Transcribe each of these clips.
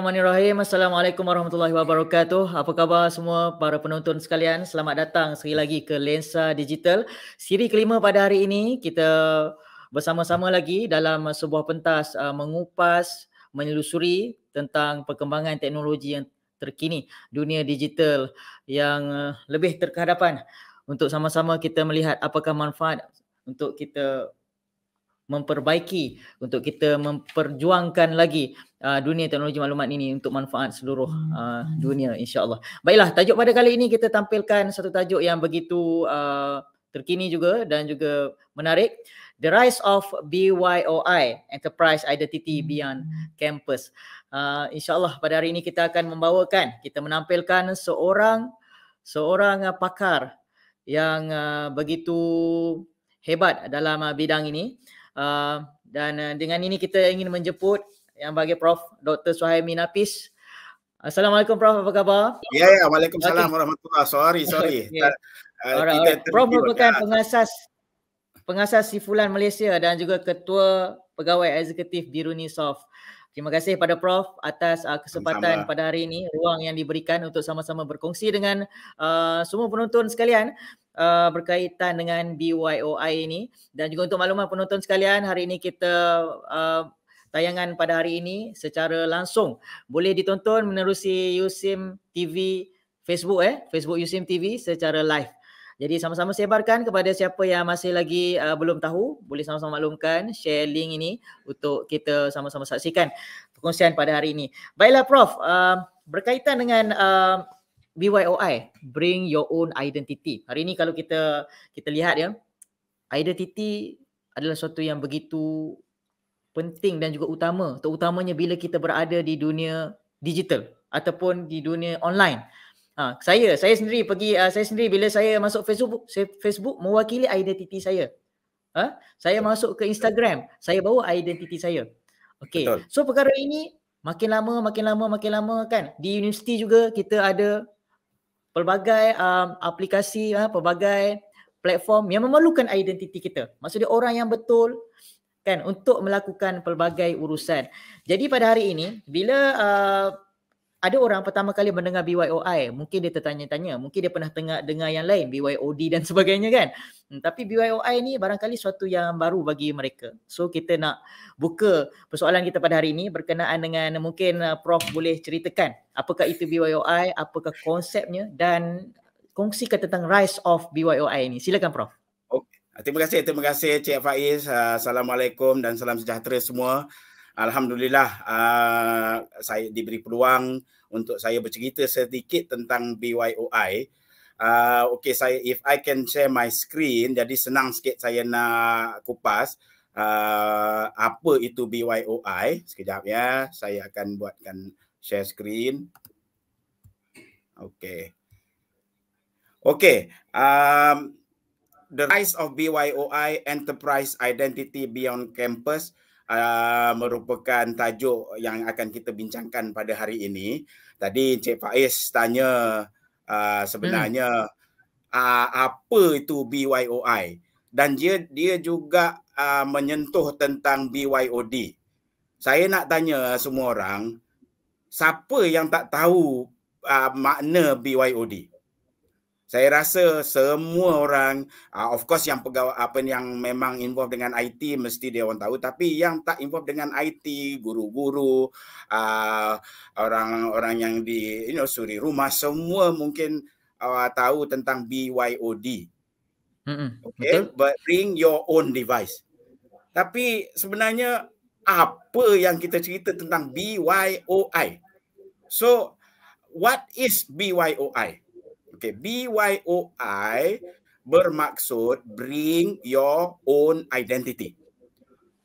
Bismillahirrahmanirrahim. Assalamualaikum warahmatullahi wabarakatuh. Apa khabar semua para penonton sekalian? Selamat datang sekali lagi ke Lensa Digital. Siri kelima pada hari ini kita bersama-sama lagi dalam sebuah pentas uh, mengupas, menyelusuri tentang perkembangan teknologi yang terkini dunia digital yang uh, lebih terkehadapan untuk sama-sama kita melihat apakah manfaat untuk kita memperbaiki untuk kita memperjuangkan lagi uh, dunia teknologi maklumat ini untuk manfaat seluruh hmm. uh, dunia insyaAllah. Baiklah tajuk pada kali ini kita tampilkan satu tajuk yang begitu uh, terkini juga dan juga menarik. The Rise of BYOI, Enterprise Identity hmm. Beyond Campus. Uh, InsyaAllah pada hari ini kita akan membawakan, kita menampilkan seorang seorang uh, pakar yang uh, begitu hebat dalam uh, bidang ini. Uh, uh, dan uh, dengan ini kita ingin menjemput yang bagi Prof Dr. Suhaimi Napis. Assalamualaikum Prof, apa khabar? Ya, yeah, Waalaikumsalam okay. warahmatullahi Sorry, sorry. yeah. uh, alright, kita Prof merupakan pengasas pengasas Sifulan Malaysia dan juga ketua pegawai eksekutif di Runisoft. Terima kasih pada Prof atas uh, kesempatan Sama. pada hari ini, ruang yang diberikan untuk sama-sama berkongsi dengan uh, semua penonton sekalian uh, berkaitan dengan BYOI ini dan juga untuk makluman penonton sekalian, hari ini kita uh, tayangan pada hari ini secara langsung boleh ditonton menerusi Yusim TV Facebook eh Facebook Yusim TV secara live jadi sama-sama sebarkan kepada siapa yang masih lagi uh, belum tahu, boleh sama-sama maklumkan, share link ini untuk kita sama-sama saksikan perkongsian pada hari ini. Baiklah Prof, uh, berkaitan dengan uh, um, BYOI, Bring Your Own Identity. Hari ini kalau kita kita lihat ya, identity adalah sesuatu yang begitu penting dan juga utama, terutamanya bila kita berada di dunia digital ataupun di dunia online. Ha, saya, saya sendiri pergi, uh, saya sendiri bila saya masuk Facebook, saya, Facebook mewakili identiti saya. Ha? Saya Betul. masuk ke Instagram, saya bawa identiti saya. Okay, Betul. so perkara ini makin lama, makin lama, makin lama kan. Di universiti juga kita ada pelbagai um, aplikasi, uh, pelbagai platform yang memerlukan identiti kita. Maksudnya orang yang betul kan untuk melakukan pelbagai urusan. Jadi pada hari ini bila uh, ada orang pertama kali mendengar BYOI, mungkin dia tertanya-tanya, mungkin dia pernah tengah dengar yang lain, BYOD dan sebagainya kan. Hmm, tapi BYOI ni barangkali suatu yang baru bagi mereka. So kita nak buka persoalan kita pada hari ini berkenaan dengan mungkin uh, Prof boleh ceritakan apakah itu BYOI, apakah konsepnya dan kongsikan tentang rise of BYOI ini. Silakan Prof. Okay. Terima kasih, terima kasih Cik Faiz. Uh, Assalamualaikum dan salam sejahtera semua alhamdulillah uh, saya diberi peluang untuk saya bercerita sedikit tentang BYOI. Uh, ah, okay, saya if I can share my screen, jadi senang sikit saya nak kupas uh, apa itu BYOI. Sekejap ya, saya akan buatkan share screen. Okay. Okay. Um, the rise of BYOI, Enterprise Identity Beyond Campus, Ah, merupakan tajuk yang akan kita bincangkan pada hari ini. Tadi Encik Faiz tanya uh, sebenarnya hmm. uh, apa itu BYOI dan dia dia juga uh, menyentuh tentang BYOD. Saya nak tanya semua orang siapa yang tak tahu uh, makna BYOD? Uh, saya rasa semua orang uh, of course yang pegawai apa yang memang involved dengan IT mesti dia orang tahu tapi yang tak involved dengan IT guru-guru ah, orang-orang uh, yang di you know suri rumah semua mungkin uh, tahu tentang BYOD. Mm-mm. Okay, Betul. bring your own device. Tapi sebenarnya apa yang kita cerita tentang BYOI? So what is BYOI? Okay, BYOI bermaksud bring your own identity.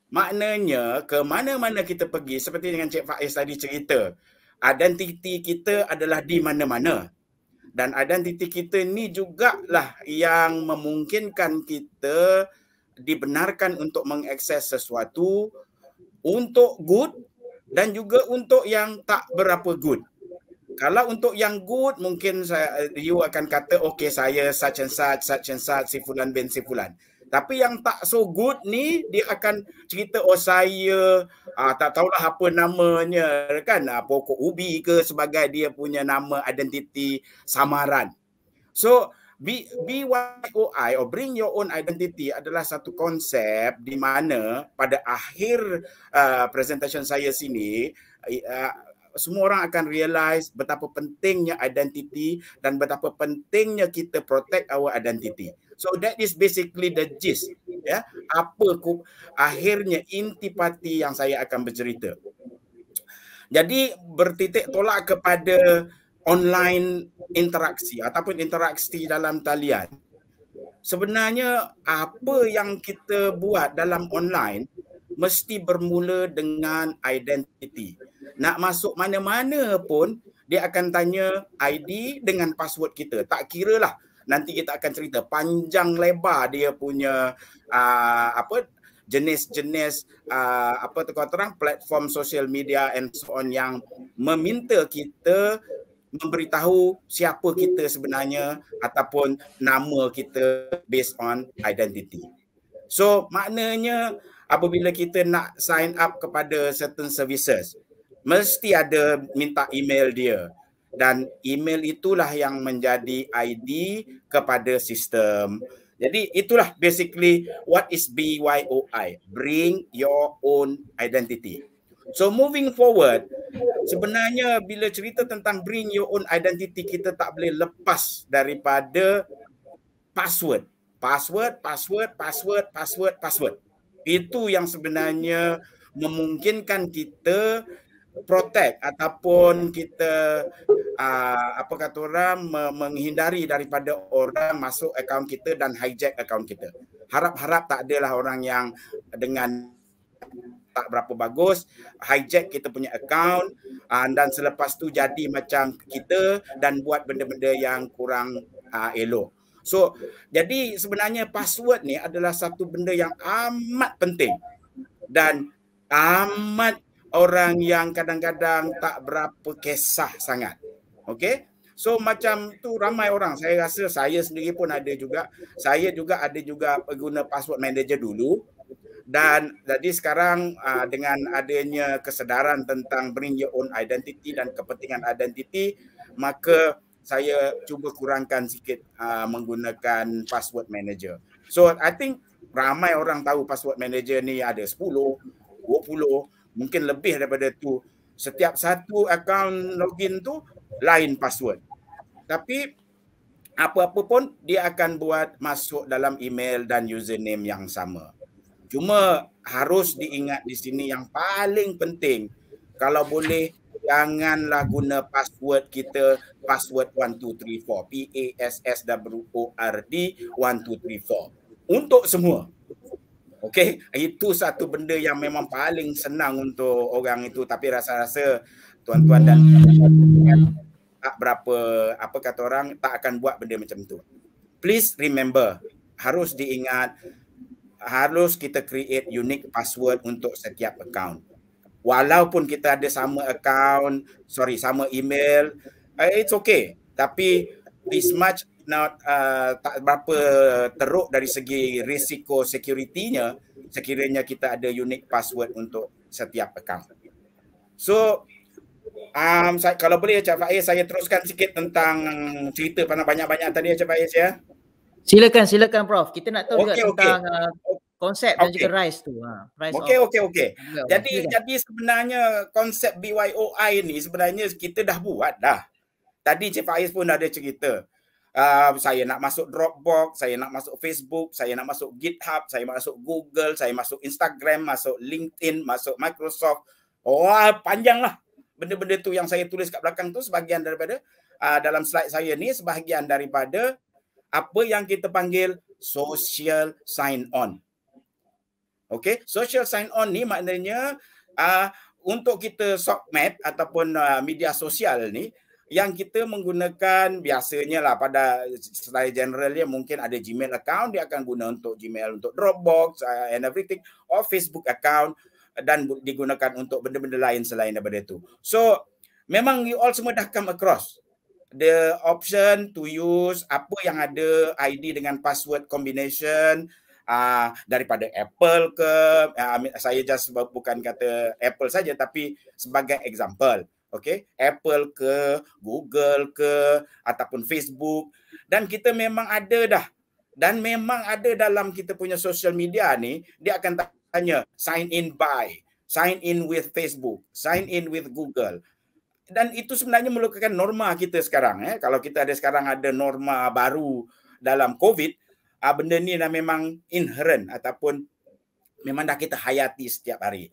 Maknanya ke mana-mana kita pergi seperti dengan Cik Faiz tadi cerita, identiti kita adalah di mana-mana. Dan identiti kita ni jugalah yang memungkinkan kita dibenarkan untuk mengakses sesuatu untuk good dan juga untuk yang tak berapa good kalau untuk yang good mungkin saya eh, you akan kata Okey saya such and such such and such si fulan bin si fulan tapi yang tak so good ni dia akan cerita oh saya ah tak tahulah apa namanya kan ah, pokok ubi ke sebagai dia punya nama identiti samaran so B Y O I or bring your own identity adalah satu konsep di mana pada akhir uh, presentation saya sini uh, semua orang akan realize betapa pentingnya identity dan betapa pentingnya kita protect our identity. So that is basically the gist. Ya, yeah. apa ku akhirnya parti yang saya akan bercerita. Jadi bertitik tolak kepada online interaksi ataupun interaksi dalam talian. Sebenarnya apa yang kita buat dalam online mesti bermula dengan identity nak masuk mana-mana pun dia akan tanya ID dengan password kita. Tak kira lah nanti kita akan cerita panjang lebar dia punya uh, apa jenis-jenis uh, apa tu terang platform sosial media and so on yang meminta kita memberitahu siapa kita sebenarnya ataupun nama kita based on identity. So maknanya apabila kita nak sign up kepada certain services, mesti ada minta email dia dan email itulah yang menjadi ID kepada sistem. Jadi itulah basically what is BYOI, bring your own identity. So moving forward, sebenarnya bila cerita tentang bring your own identity kita tak boleh lepas daripada password. Password, password, password, password, password. Itu yang sebenarnya memungkinkan kita protect ataupun kita uh, apa kata orang menghindari daripada orang masuk akaun kita dan hijack akaun kita. Harap-harap tak adalah orang yang dengan tak berapa bagus hijack kita punya account uh, dan selepas tu jadi macam kita dan buat benda-benda yang kurang uh, elok. So jadi sebenarnya password ni adalah satu benda yang amat penting dan amat orang yang kadang-kadang tak berapa kisah sangat. Okay? So macam tu ramai orang. Saya rasa saya sendiri pun ada juga. Saya juga ada juga pengguna password manager dulu. Dan jadi sekarang uh, dengan adanya kesedaran tentang bring your own identity dan kepentingan identity, maka saya cuba kurangkan sikit uh, menggunakan password manager. So I think ramai orang tahu password manager ni ada 10, 20, mungkin lebih daripada tu setiap satu akaun login tu lain password tapi apa-apa pun dia akan buat masuk dalam email dan username yang sama cuma harus diingat di sini yang paling penting kalau boleh janganlah guna password kita password 1234 P A S S W O R D 1234 untuk semua Okey, itu satu benda yang memang paling senang untuk orang itu tapi rasa-rasa tuan-tuan dan puan-puan tak berapa apa kata orang tak akan buat benda macam tu. Please remember, harus diingat harus kita create unique password untuk setiap account. Walaupun kita ada sama account, sorry, sama email, eh, it's okay. Tapi this much not uh, tak berapa teruk dari segi risiko securitynya sekiranya kita ada unique password untuk setiap account. So um, saya, kalau boleh Cik Faiz saya teruskan sikit tentang cerita pasal banyak-banyak tadi Cik Faiz ya. Silakan silakan Prof. Kita nak tahu okay, juga okay. tentang uh, konsep okay. dan juga rise tu. Ha, rice okay, of... okay, okay. Jadi silakan. jadi sebenarnya konsep BYOI ni sebenarnya kita dah buat dah. Tadi Cik Faiz pun ada cerita. Ah, saya nak masuk Dropbox, saya nak masuk Facebook, saya nak masuk GitHub, saya masuk Google, saya masuk Instagram, masuk LinkedIn, masuk Microsoft. Wah, oh, panjanglah benda-benda tu yang saya tulis kat belakang tu sebahagian daripada uh, dalam slide saya ni sebahagian daripada apa yang kita panggil social sign on. Okay, social sign on ni maknanya uh, untuk kita sock map ataupun uh, media sosial ni yang kita menggunakan biasanya lah pada secara generalnya mungkin ada Gmail account dia akan guna untuk Gmail untuk Dropbox uh, and everything or Facebook account dan digunakan untuk benda-benda lain selain daripada itu. So memang you all semua dah come across the option to use apa yang ada ID dengan password combination uh, daripada Apple ke uh, saya just bukan kata Apple saja tapi sebagai example okay, Apple ke, Google ke, ataupun Facebook. Dan kita memang ada dah. Dan memang ada dalam kita punya social media ni, dia akan tanya, sign in by, sign in with Facebook, sign in with Google. Dan itu sebenarnya melukakan norma kita sekarang. Eh. Kalau kita ada sekarang ada norma baru dalam COVID, ah, benda ni dah memang inherent ataupun memang dah kita hayati setiap hari.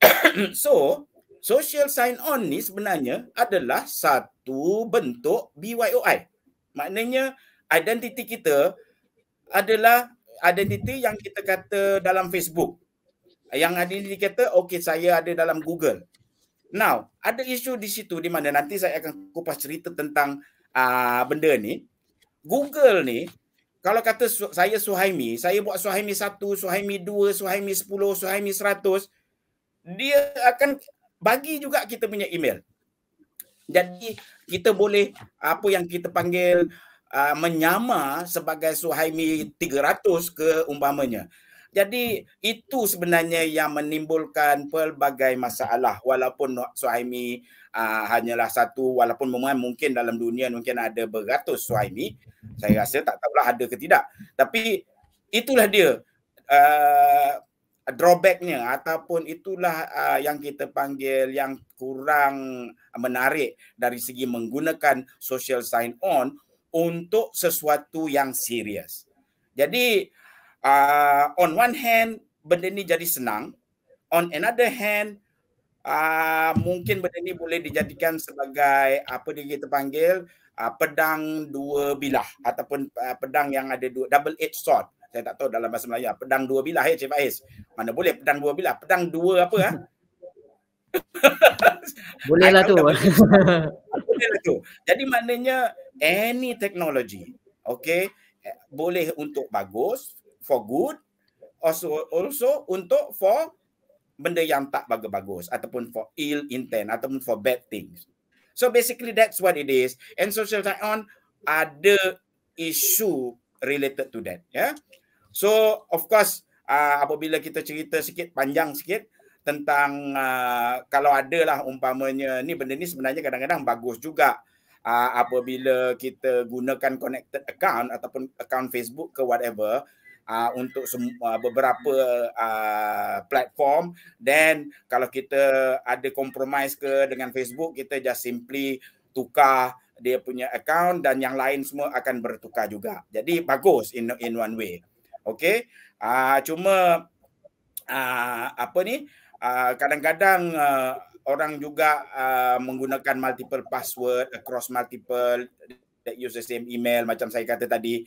so, Social sign on ni sebenarnya adalah satu bentuk BYOI. Maknanya identiti kita adalah identiti yang kita kata dalam Facebook. Yang ada identiti kita, Okey saya ada dalam Google. Now, ada isu di situ di mana nanti saya akan kupas cerita tentang uh, benda ni. Google ni, kalau kata su- saya Suhaimi, saya buat Suhaimi 1, Suhaimi 2, Suhaimi 10, Suhaimi 100, dia akan bagi juga kita punya email. Jadi kita boleh apa yang kita panggil uh, menyama sebagai Suhaimi 300 ke umpamanya. Jadi itu sebenarnya yang menimbulkan pelbagai masalah walaupun Suhaimi uh, hanyalah satu walaupun mungkin dalam dunia mungkin ada beratus Suhaimi. Saya rasa tak tahulah ada ke tidak. Tapi itulah dia. Uh, drawbacknya ataupun itulah uh, yang kita panggil yang kurang menarik dari segi menggunakan social sign on untuk sesuatu yang serius. Jadi uh, on one hand benda ni jadi senang, on another hand uh, mungkin benda ni boleh dijadikan sebagai apa dia kita panggil uh, pedang dua bilah ataupun uh, pedang yang ada dua double edged sword saya tak tahu dalam bahasa Melayu pedang dua bilah ya eh, Cik Faiz mana boleh pedang dua bilah pedang dua apa ha? boleh lah tu boleh lah tu jadi maknanya any technology okay eh, boleh untuk bagus for good also also untuk for benda yang tak bagus-bagus ataupun for ill intent ataupun for bad things so basically that's what it is and social science on ada isu related to that yeah So of course uh, apabila kita cerita sikit panjang sikit tentang uh, kalau ada lah umpamanya ni benda ni sebenarnya kadang-kadang bagus juga uh, apabila kita gunakan connected account ataupun account Facebook ke whatever uh, untuk sem- beberapa uh, platform then kalau kita ada compromise ke dengan Facebook kita just simply tukar dia punya account dan yang lain semua akan bertukar juga. Jadi bagus in in one way. Okey. uh, cuma uh, apa ni? Ah, kadang-kadang uh, orang juga uh, menggunakan multiple password across multiple that use the same email macam saya kata tadi.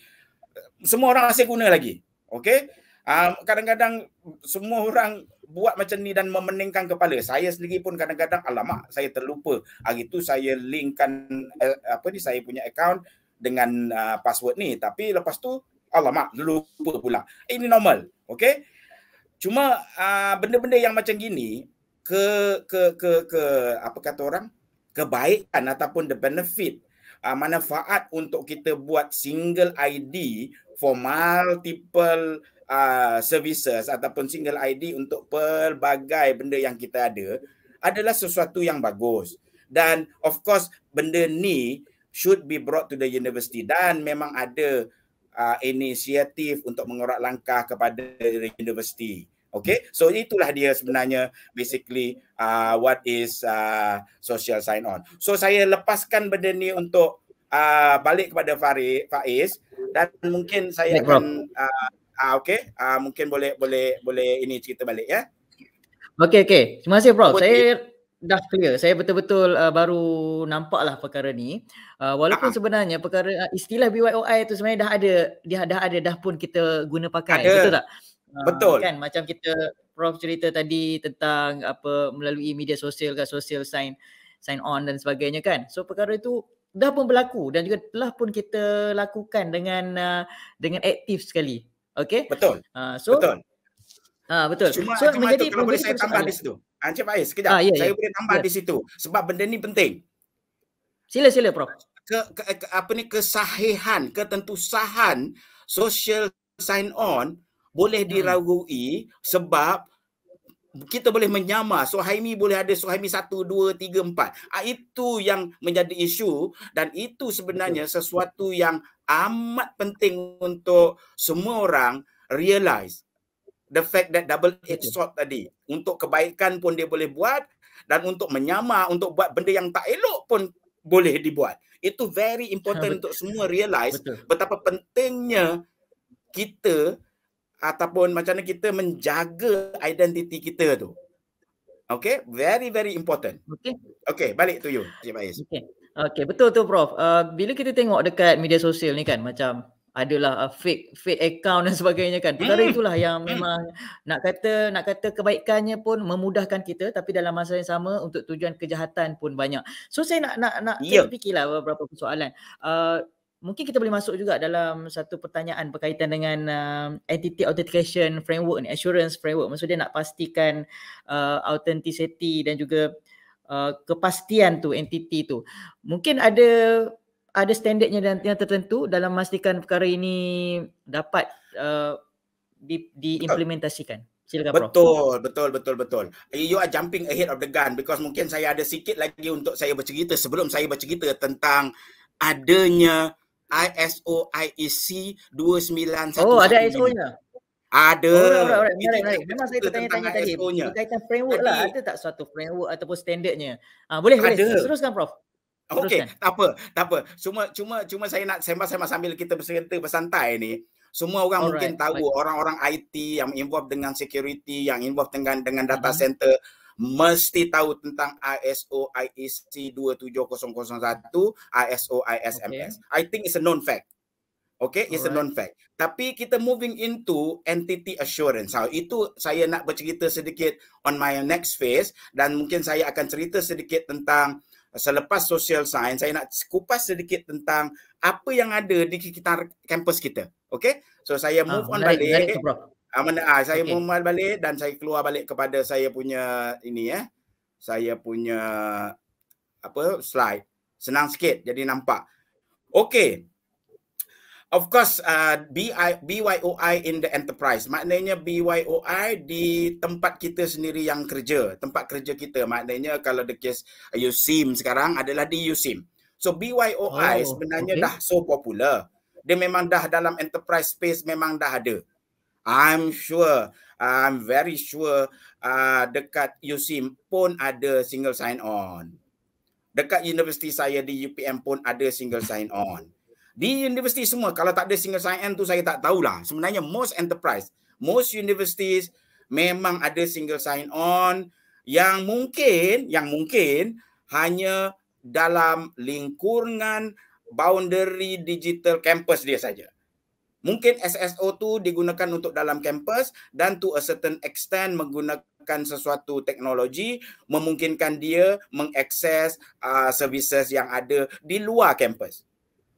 Semua orang masih guna lagi. Okey. Ah kadang-kadang semua orang buat macam ni dan memeningkan kepala. Saya sendiri pun kadang-kadang alamak saya terlupa. Hari tu saya linkkan eh, apa ni saya punya account dengan uh, password ni tapi lepas tu Alamak, lupa pula. Eh, ini normal. Okay? Cuma uh, benda-benda yang macam gini, ke, ke, ke, ke, apa kata orang? Kebaikan ataupun the benefit, uh, manfaat untuk kita buat single ID for multiple uh, services ataupun single ID untuk pelbagai benda yang kita ada adalah sesuatu yang bagus. Dan of course, benda ni should be brought to the university. Dan memang ada uh, inisiatif untuk mengorak langkah kepada universiti. Okay, so itulah dia sebenarnya basically uh, what is uh, social sign on. So saya lepaskan benda ni untuk uh, balik kepada Farid, Faiz dan mungkin saya Baik, akan uh, uh okay, uh, mungkin boleh boleh boleh ini cerita balik ya. Okay, okay. Terima kasih, Prof. Boleh. Saya dah clear. Saya betul-betul uh, baru nampaklah perkara ni. Uh, walaupun uh-huh. sebenarnya perkara uh, istilah BYOI tu sebenarnya dah ada dah dah ada dah pun kita guna pakai. Ada. Betul tak? Uh, betul. Uh, kan macam kita prof cerita tadi tentang apa melalui media sosial ke social sign sign on dan sebagainya kan. So perkara itu dah pun berlaku dan juga telah pun kita lakukan dengan uh, dengan aktif sekali. Okay? Betul. Uh, so Betul. Ah betul. Cuma, so cuma menjadi itu, kalau boleh saya tambah di situ. Ah, Encik Faiz, sekejap. Ah, yeah, ya. saya yeah. boleh tambah yeah. di situ. Sebab benda ni penting. Sila, sila, Prof. Ke, ke, ke, apa ni, kesahihan, ketentusahan social sign-on boleh hmm. diragui sebab kita boleh menyamar. Suhaimi boleh ada Suhaimi 1, 2, 3, 4. Ah, itu yang menjadi isu dan itu sebenarnya sesuatu yang amat penting untuk semua orang realize the fact that double edged sword tadi untuk kebaikan pun dia boleh buat dan untuk menyama untuk buat benda yang tak elok pun boleh dibuat itu very important ha, Betul. untuk semua realize Betul. betapa pentingnya kita ataupun macam mana kita menjaga identiti kita tu Okay, very very important. Okay. Okay, balik to you, Cik Faiz. Okay. Okay, betul tu Prof. Uh, bila kita tengok dekat media sosial ni kan, macam adalah uh, fake fake account dan sebagainya kan. Perkara hmm. itulah yang hmm. memang nak kata nak kata kebaikannya pun memudahkan kita tapi dalam masa yang sama untuk tujuan kejahatan pun banyak. So saya nak nak nak yeah. Ya. fikirlah beberapa persoalan. Uh, mungkin kita boleh masuk juga dalam satu pertanyaan berkaitan dengan uh, entity authentication framework ni, assurance framework. Maksudnya nak pastikan uh, authenticity dan juga uh, kepastian tu entity tu. Mungkin ada ada standardnya dan yang tertentu dalam memastikan perkara ini dapat uh, diimplementasikan. Di Silakan, betul, Prof. betul, betul, betul. You are jumping ahead of the gun because mungkin saya ada sikit lagi untuk saya bercerita sebelum saya bercerita tentang adanya ISO IEC 2911. Oh, ada ISO-nya? Ada. Oh, right, right, right. Memang saya bertanya-tanya tadi. Berkaitan framework Tadi, lah. Ada tak suatu framework ataupun standardnya? Ha, boleh, ada. boleh. Teruskan, Prof. Teruskan. Okay, tak apa, tak apa. Cuma cuma cuma saya nak sembah-sembah sambil kita bersenta bersantai ni. Semua orang Alright. mungkin tahu orang-orang IT yang involved dengan security, yang involved dengan dengan data mm-hmm. center mesti tahu tentang ISO IEC 27001, ISO ISMS. Okay. I think it's a known fact. Okay, it's Alright. a known fact. Tapi kita moving into entity assurance. So, itu saya nak bercerita sedikit on my next phase dan mungkin saya akan cerita sedikit tentang selepas social science saya nak kupas sedikit tentang apa yang ada di sekitar kampus kita. Okay? So saya ah, move uh, on balik. balik. Ah, mana, ah, saya okay. move on balik dan saya keluar balik kepada saya punya ini eh. Saya punya apa slide. Senang sikit jadi nampak. Okay of course uh, BYOI in the enterprise maknanya BYOI di tempat kita sendiri yang kerja tempat kerja kita maknanya kalau the case USIM uh, sekarang adalah di USIM so BYOI oh, sebenarnya okay. dah so popular dia memang dah dalam enterprise space memang dah ada i'm sure i'm very sure uh, dekat USIM pun ada single sign on dekat universiti saya di UPM pun ada single sign on di universiti semua kalau tak ada single sign-on tu saya tak tahulah sebenarnya most enterprise most universities memang ada single sign-on yang mungkin yang mungkin hanya dalam lingkungan boundary digital campus dia saja mungkin SSO tu digunakan untuk dalam campus dan to a certain extent menggunakan sesuatu teknologi memungkinkan dia mengakses uh, services yang ada di luar campus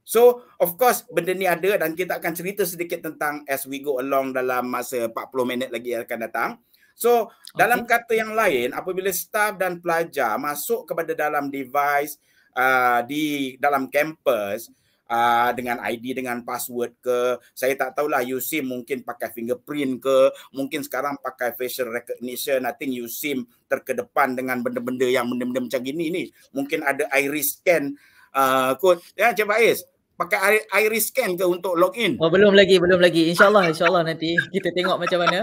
So of course benda ni ada dan kita akan cerita sedikit tentang as we go along dalam masa 40 minit lagi yang akan datang. So okay. dalam kata yang lain apabila staff dan pelajar masuk kepada dalam device uh, di dalam campus uh, dengan ID dengan password ke saya tak tahulah USIM mungkin pakai fingerprint ke mungkin sekarang pakai facial recognition I think USIM terkedepan dengan benda-benda yang benda-benda macam gini ni mungkin ada iris scan Uh, kot. Ya, Cik Faiz, pakai iris scan ke untuk login? Oh, belum lagi, belum lagi. InsyaAllah, insyaAllah nanti kita tengok macam mana.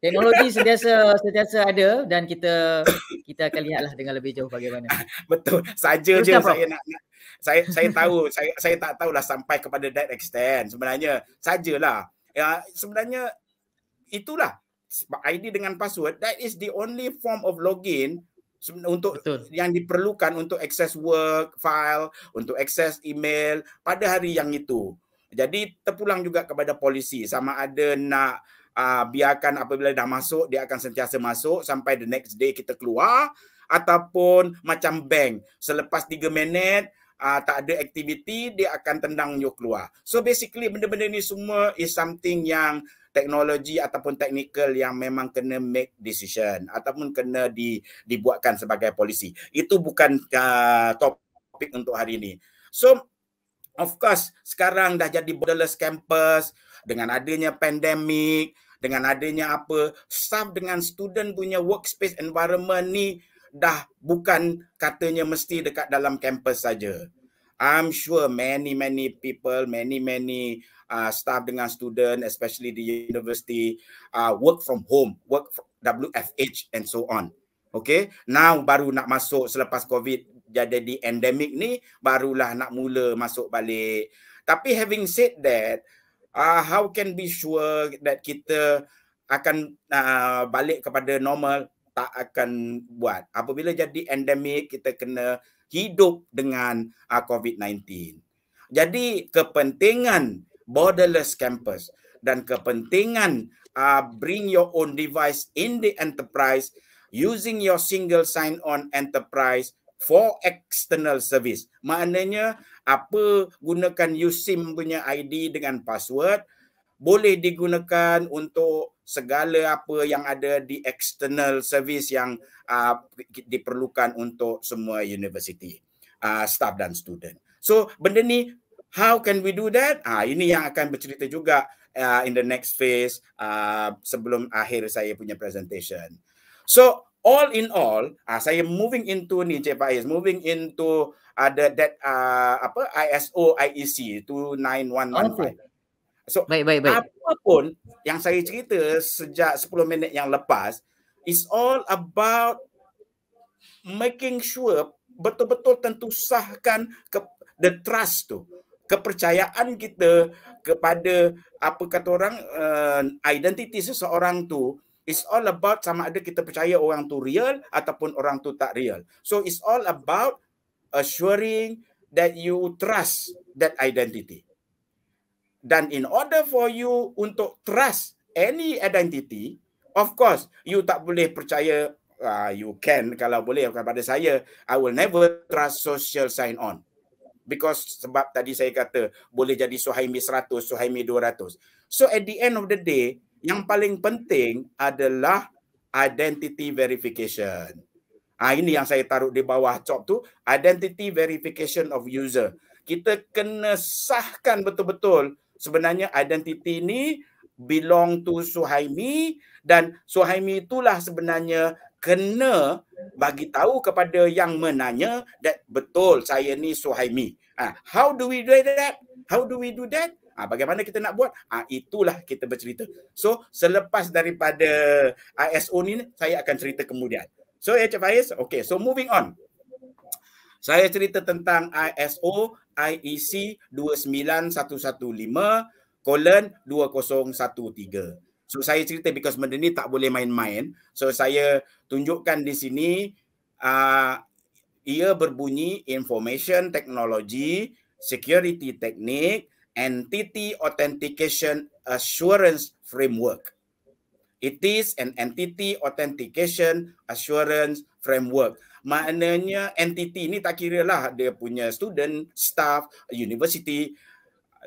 Teknologi sentiasa sentiasa ada dan kita kita akan lihatlah dengan lebih jauh bagaimana. Betul. Saja je Prof. saya nak, nak saya saya tahu saya saya tak tahulah sampai kepada that extent sebenarnya sajalah ya sebenarnya itulah ID dengan password that is the only form of login untuk Betul. yang diperlukan untuk access work file, untuk access email pada hari yang itu. Jadi terpulang juga kepada polisi sama ada nak uh, biarkan apabila dah masuk dia akan sentiasa masuk sampai the next day kita keluar ataupun macam bank selepas 3 minit uh, tak ada aktiviti dia akan tendang you keluar. So basically benda-benda ni semua is something yang teknologi ataupun teknikal yang memang kena make decision ataupun kena di dibuatkan sebagai polisi. Itu bukan uh, topik untuk hari ini. So of course sekarang dah jadi borderless campus dengan adanya pandemik, dengan adanya apa staff dengan student punya workspace environment ni dah bukan katanya mesti dekat dalam campus saja. I'm sure many many people, many many uh, staff dengan student especially the university uh, work from home work WFH and so on okay now baru nak masuk selepas covid jadi di endemic ni barulah nak mula masuk balik tapi having said that uh, how can be sure that kita akan uh, balik kepada normal tak akan buat apabila jadi endemic kita kena hidup dengan uh, COVID-19. Jadi kepentingan borderless campus dan kepentingan uh, bring your own device in the enterprise using your single sign on enterprise for external service. Maknanya apa gunakan USIM punya ID dengan password boleh digunakan untuk segala apa yang ada di external service yang uh, diperlukan untuk semua universiti uh, staff dan student. So benda ni How can we do that? Ah ini yang akan bercerita juga uh, in the next phase uh, sebelum akhir saya punya presentation. So all in all, uh, saya moving into ni Cik Faiz, moving into ada uh, that uh, apa ISO IEC 29115. So baik, baik, baik. apa pun yang saya cerita sejak 10 minit yang lepas is all about making sure betul-betul tentu sahkan ke, the trust tu kepercayaan kita kepada apa kata orang uh, identiti seseorang tu is all about sama ada kita percaya orang tu real ataupun orang tu tak real so it's all about assuring that you trust that identity dan in order for you untuk trust any identity of course you tak boleh percaya uh, you can kalau boleh kepada saya i will never trust social sign on because sebab tadi saya kata boleh jadi Suhaimi 100, Suhaimi 200. So at the end of the day, yang paling penting adalah identity verification. Ah ini yang saya taruh di bawah cop tu, identity verification of user. Kita kena sahkan betul-betul sebenarnya identity ni belong to Suhaimi dan Suhaimi itulah sebenarnya kena bagi tahu kepada yang menanya that betul saya ni Suhaimi. Ah, how do we do that? How do we do that? Ah, bagaimana kita nak buat? Ah, itulah kita bercerita. So, selepas daripada ISO ni, saya akan cerita kemudian. So, ya Cik Faiz, okay. So, moving on. Saya cerita tentang ISO IEC 29115 colon 2013. So saya cerita because benda ni tak boleh main-main. So saya tunjukkan di sini uh, ia berbunyi information technology, security technique, entity authentication assurance framework. It is an entity authentication assurance framework. Maknanya entity ni tak kira lah dia punya student, staff, university,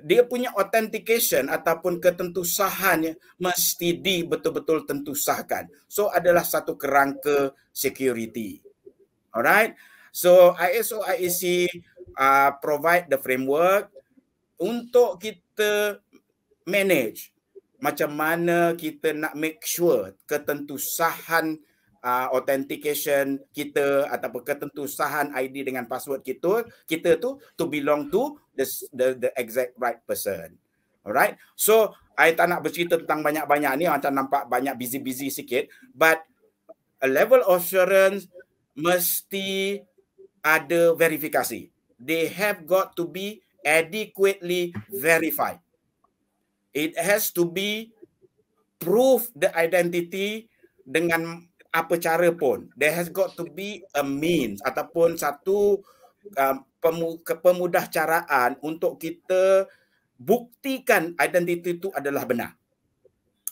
dia punya authentication ataupun ketentusahannya mesti di betul-betul tentusahkan. So adalah satu kerangka security. Alright. So ISO IEC uh, provide the framework untuk kita manage macam mana kita nak make sure ketentusahan sahan uh, authentication kita ataupun ketentusan ID dengan password kita kita tu to belong to the the, the exact right person. Alright. So I tak nak bercerita tentang banyak-banyak ni macam nampak banyak busy-busy sikit but a level of assurance mesti ada verifikasi. They have got to be adequately verified. It has to be proof the identity dengan apa cara pun there has got to be a means ataupun satu um, pemudah caraan untuk kita buktikan identiti itu adalah benar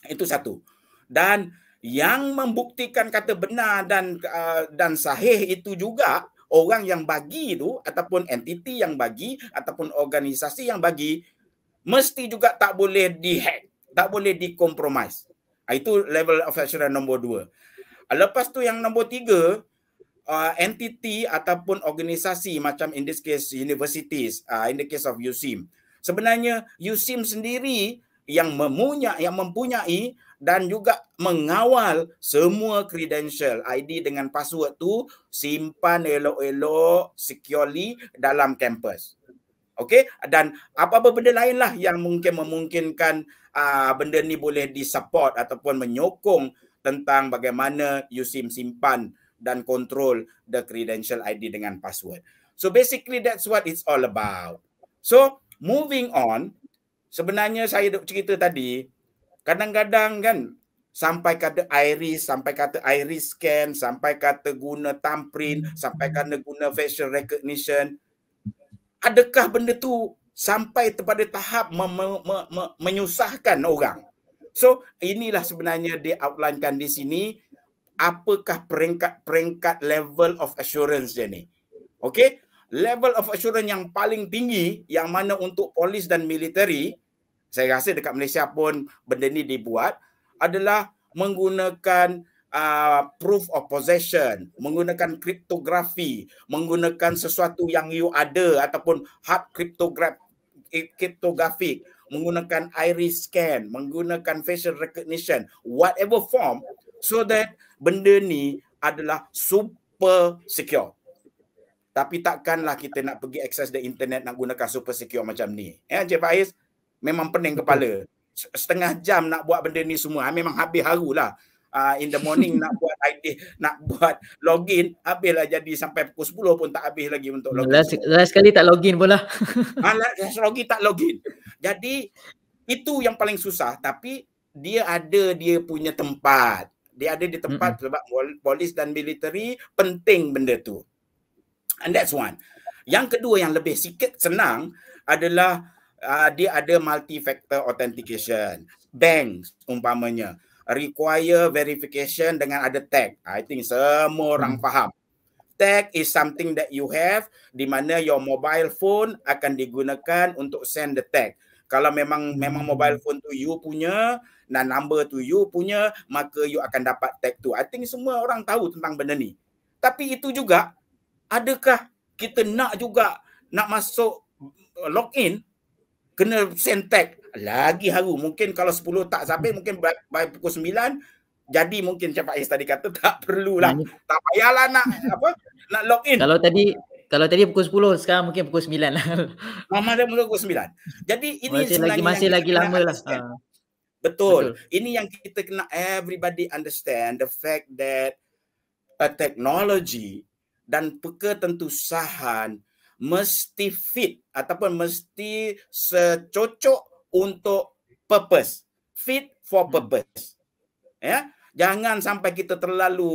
itu satu dan yang membuktikan kata benar dan uh, dan sahih itu juga orang yang bagi itu ataupun entiti yang bagi ataupun organisasi yang bagi mesti juga tak boleh dihack tak boleh dikompromis ah, itu level of assurance nombor dua. Lepas tu yang nombor tiga, uh, entity ataupun organisasi macam in this case universities, uh, in the case of USIM. Sebenarnya USIM sendiri yang mempunyai, yang mempunyai dan juga mengawal semua credential ID dengan password tu simpan elok-elok securely dalam kampus. Okay? Dan apa-apa benda lain lah yang mungkin memungkinkan uh, benda ni boleh disupport ataupun menyokong tentang bagaimana USIM simpan dan kontrol the credential ID dengan password. So basically that's what it's all about. So moving on, sebenarnya saya dok cerita tadi, kadang-kadang kan sampai kata iris, sampai kata iris scan, sampai kata guna thumbprint, sampai kata guna facial recognition. Adakah benda tu sampai kepada tahap me- me- me- menyusahkan orang? So inilah sebenarnya dia outlinekan di sini apakah peringkat-peringkat level of assurance dia ni. Okay. Level of assurance yang paling tinggi yang mana untuk polis dan military saya rasa dekat Malaysia pun benda ni dibuat adalah menggunakan uh, proof of possession, menggunakan kriptografi, menggunakan sesuatu yang you ada ataupun hard eh, kriptografi kriptografik menggunakan iris scan, menggunakan facial recognition, whatever form so that benda ni adalah super secure. Tapi takkanlah kita nak pergi access the internet nak gunakan super secure macam ni. Ya, Encik Faiz, memang pening kepala. Setengah jam nak buat benda ni semua, ah, memang habis harulah uh, in the morning nak buat ID nak buat login habislah jadi sampai pukul 10 pun tak habis lagi untuk login. Last, last kali tak login pula. Ah last login tak login. Jadi itu yang paling susah tapi dia ada dia punya tempat. Dia ada di tempat mm-hmm. sebab polis dan military penting benda tu. And that's one. Yang kedua yang lebih sikit senang adalah uh, dia ada multi factor authentication. Banks umpamanya require verification dengan ada tag. I think semua orang hmm. faham. Tag is something that you have di mana your mobile phone akan digunakan untuk send the tag. Kalau memang hmm. memang mobile phone tu you punya dan number tu you punya, maka you akan dapat tag tu. I think semua orang tahu tentang benda ni. Tapi itu juga adakah kita nak juga nak masuk login kena send tag lagi haru. Mungkin kalau 10 tak sampai, hmm. mungkin by, by pukul 9, jadi mungkin Cik Faiz tadi kata tak perlulah. Hmm. Tak payahlah nak apa nak log in. Kalau tadi kalau tadi pukul 10, sekarang mungkin pukul 9 lah. Mama dia mungkin pukul 9. Jadi ini masih lagi masih lagi lama lah. Ah. Betul. Betul. Ini yang kita kena everybody understand the fact that a uh, technology dan peketentusahan mesti fit ataupun mesti secocok untuk purpose. Fit for hmm. purpose. Ya. Jangan sampai kita terlalu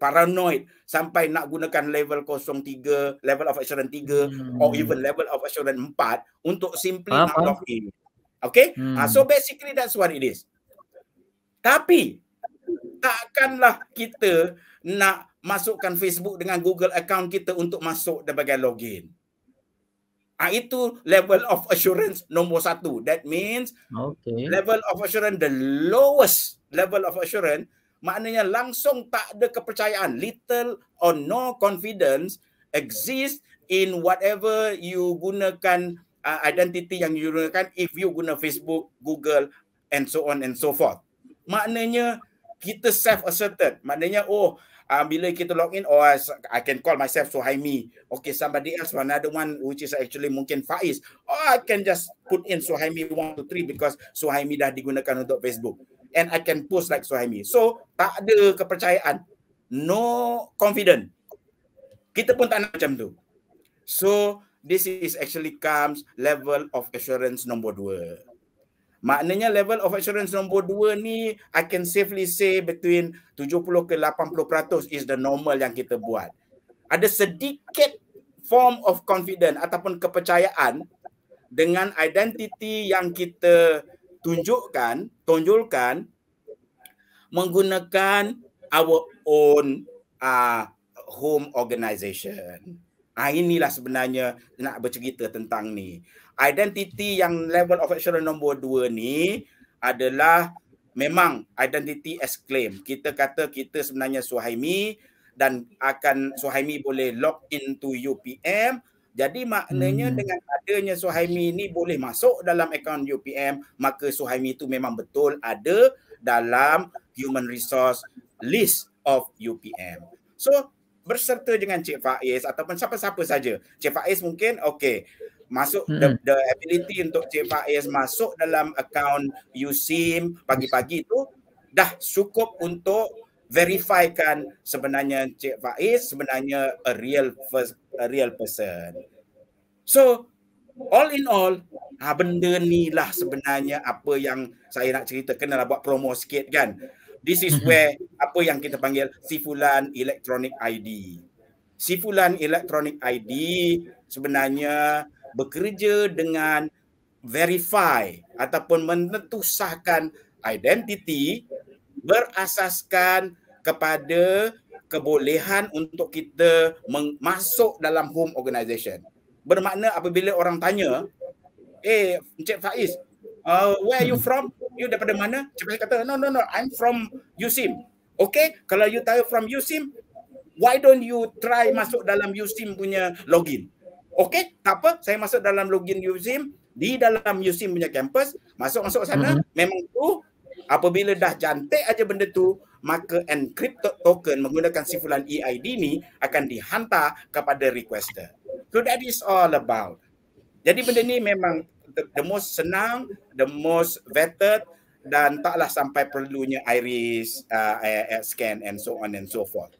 paranoid sampai nak gunakan level 03, level of assurance 3 hmm. or even level of assurance 4 untuk simply Apa? nak log in. Okay? Hmm. Ha, so basically that's what it is. Tapi takkanlah kita nak masukkan Facebook dengan Google account kita untuk masuk sebagai login. Ah itu level of assurance nombor satu. That means okay. level of assurance the lowest level of assurance maknanya langsung tak ada kepercayaan, little or no confidence exist in whatever you gunakan uh, identity yang you gunakan if you guna Facebook, Google and so on and so forth. Maknanya kita self asserted. Maknanya oh uh, bila kita log in oh as, I can call myself Suhaimi. Okay, somebody else, another one which is actually mungkin Faiz. Oh, I can just put in Suhaimi 1, 2, 3 because Suhaimi dah digunakan untuk Facebook. And I can post like Suhaimi. So, tak ada kepercayaan. No confident. Kita pun tak nak macam tu. So, this is actually comes level of assurance nombor 2. Maknanya level of assurance nombor dua ni I can safely say between 70 ke 80% is the normal yang kita buat. Ada sedikit form of confidence ataupun kepercayaan dengan identiti yang kita tunjukkan, tunjulkan menggunakan our own uh, home organization. Ah inilah sebenarnya nak bercerita tentang ni identiti yang level of assurance nombor 2 ni adalah memang identity as claim. Kita kata kita sebenarnya Suhaimi dan akan Suhaimi boleh log into UPM. Jadi maknanya hmm. dengan adanya Suhaimi ni boleh masuk dalam akaun UPM, maka Suhaimi itu memang betul ada dalam human resource list of UPM. So berserta dengan Cik Faiz ataupun siapa-siapa saja. Cik Faiz mungkin okey masuk hmm. the, the ability untuk Cik Faiz masuk dalam account USIM pagi-pagi tu dah cukup untuk verifikan sebenarnya Cik Faiz sebenarnya a real first, a real person. So all in all ha, benda ni lah sebenarnya apa yang saya nak cerita kena lah buat promo sikit kan. This is where apa yang kita panggil Sifulan Electronic ID. Sifulan Electronic ID sebenarnya bekerja dengan verify ataupun menetusahkan identiti berasaskan kepada kebolehan untuk kita masuk dalam home organization. Bermakna apabila orang tanya, eh Encik Faiz, uh, where you from? You daripada mana? Encik Faiz kata, no, no, no, I'm from USIM. Okay, kalau you tahu from USIM, why don't you try masuk dalam USIM punya login? Okey, tak apa. Saya masuk dalam login USIM. Di dalam USIM punya kampus. Masuk-masuk sana. Mm-hmm. Memang tu. Apabila dah cantik aja benda tu. Maka encrypt token menggunakan sifulan EID ni. Akan dihantar kepada requester. So that is all about. Jadi benda ni memang the, the most senang. The most vetted. Dan taklah sampai perlunya iris. Uh, scan and so on and so forth.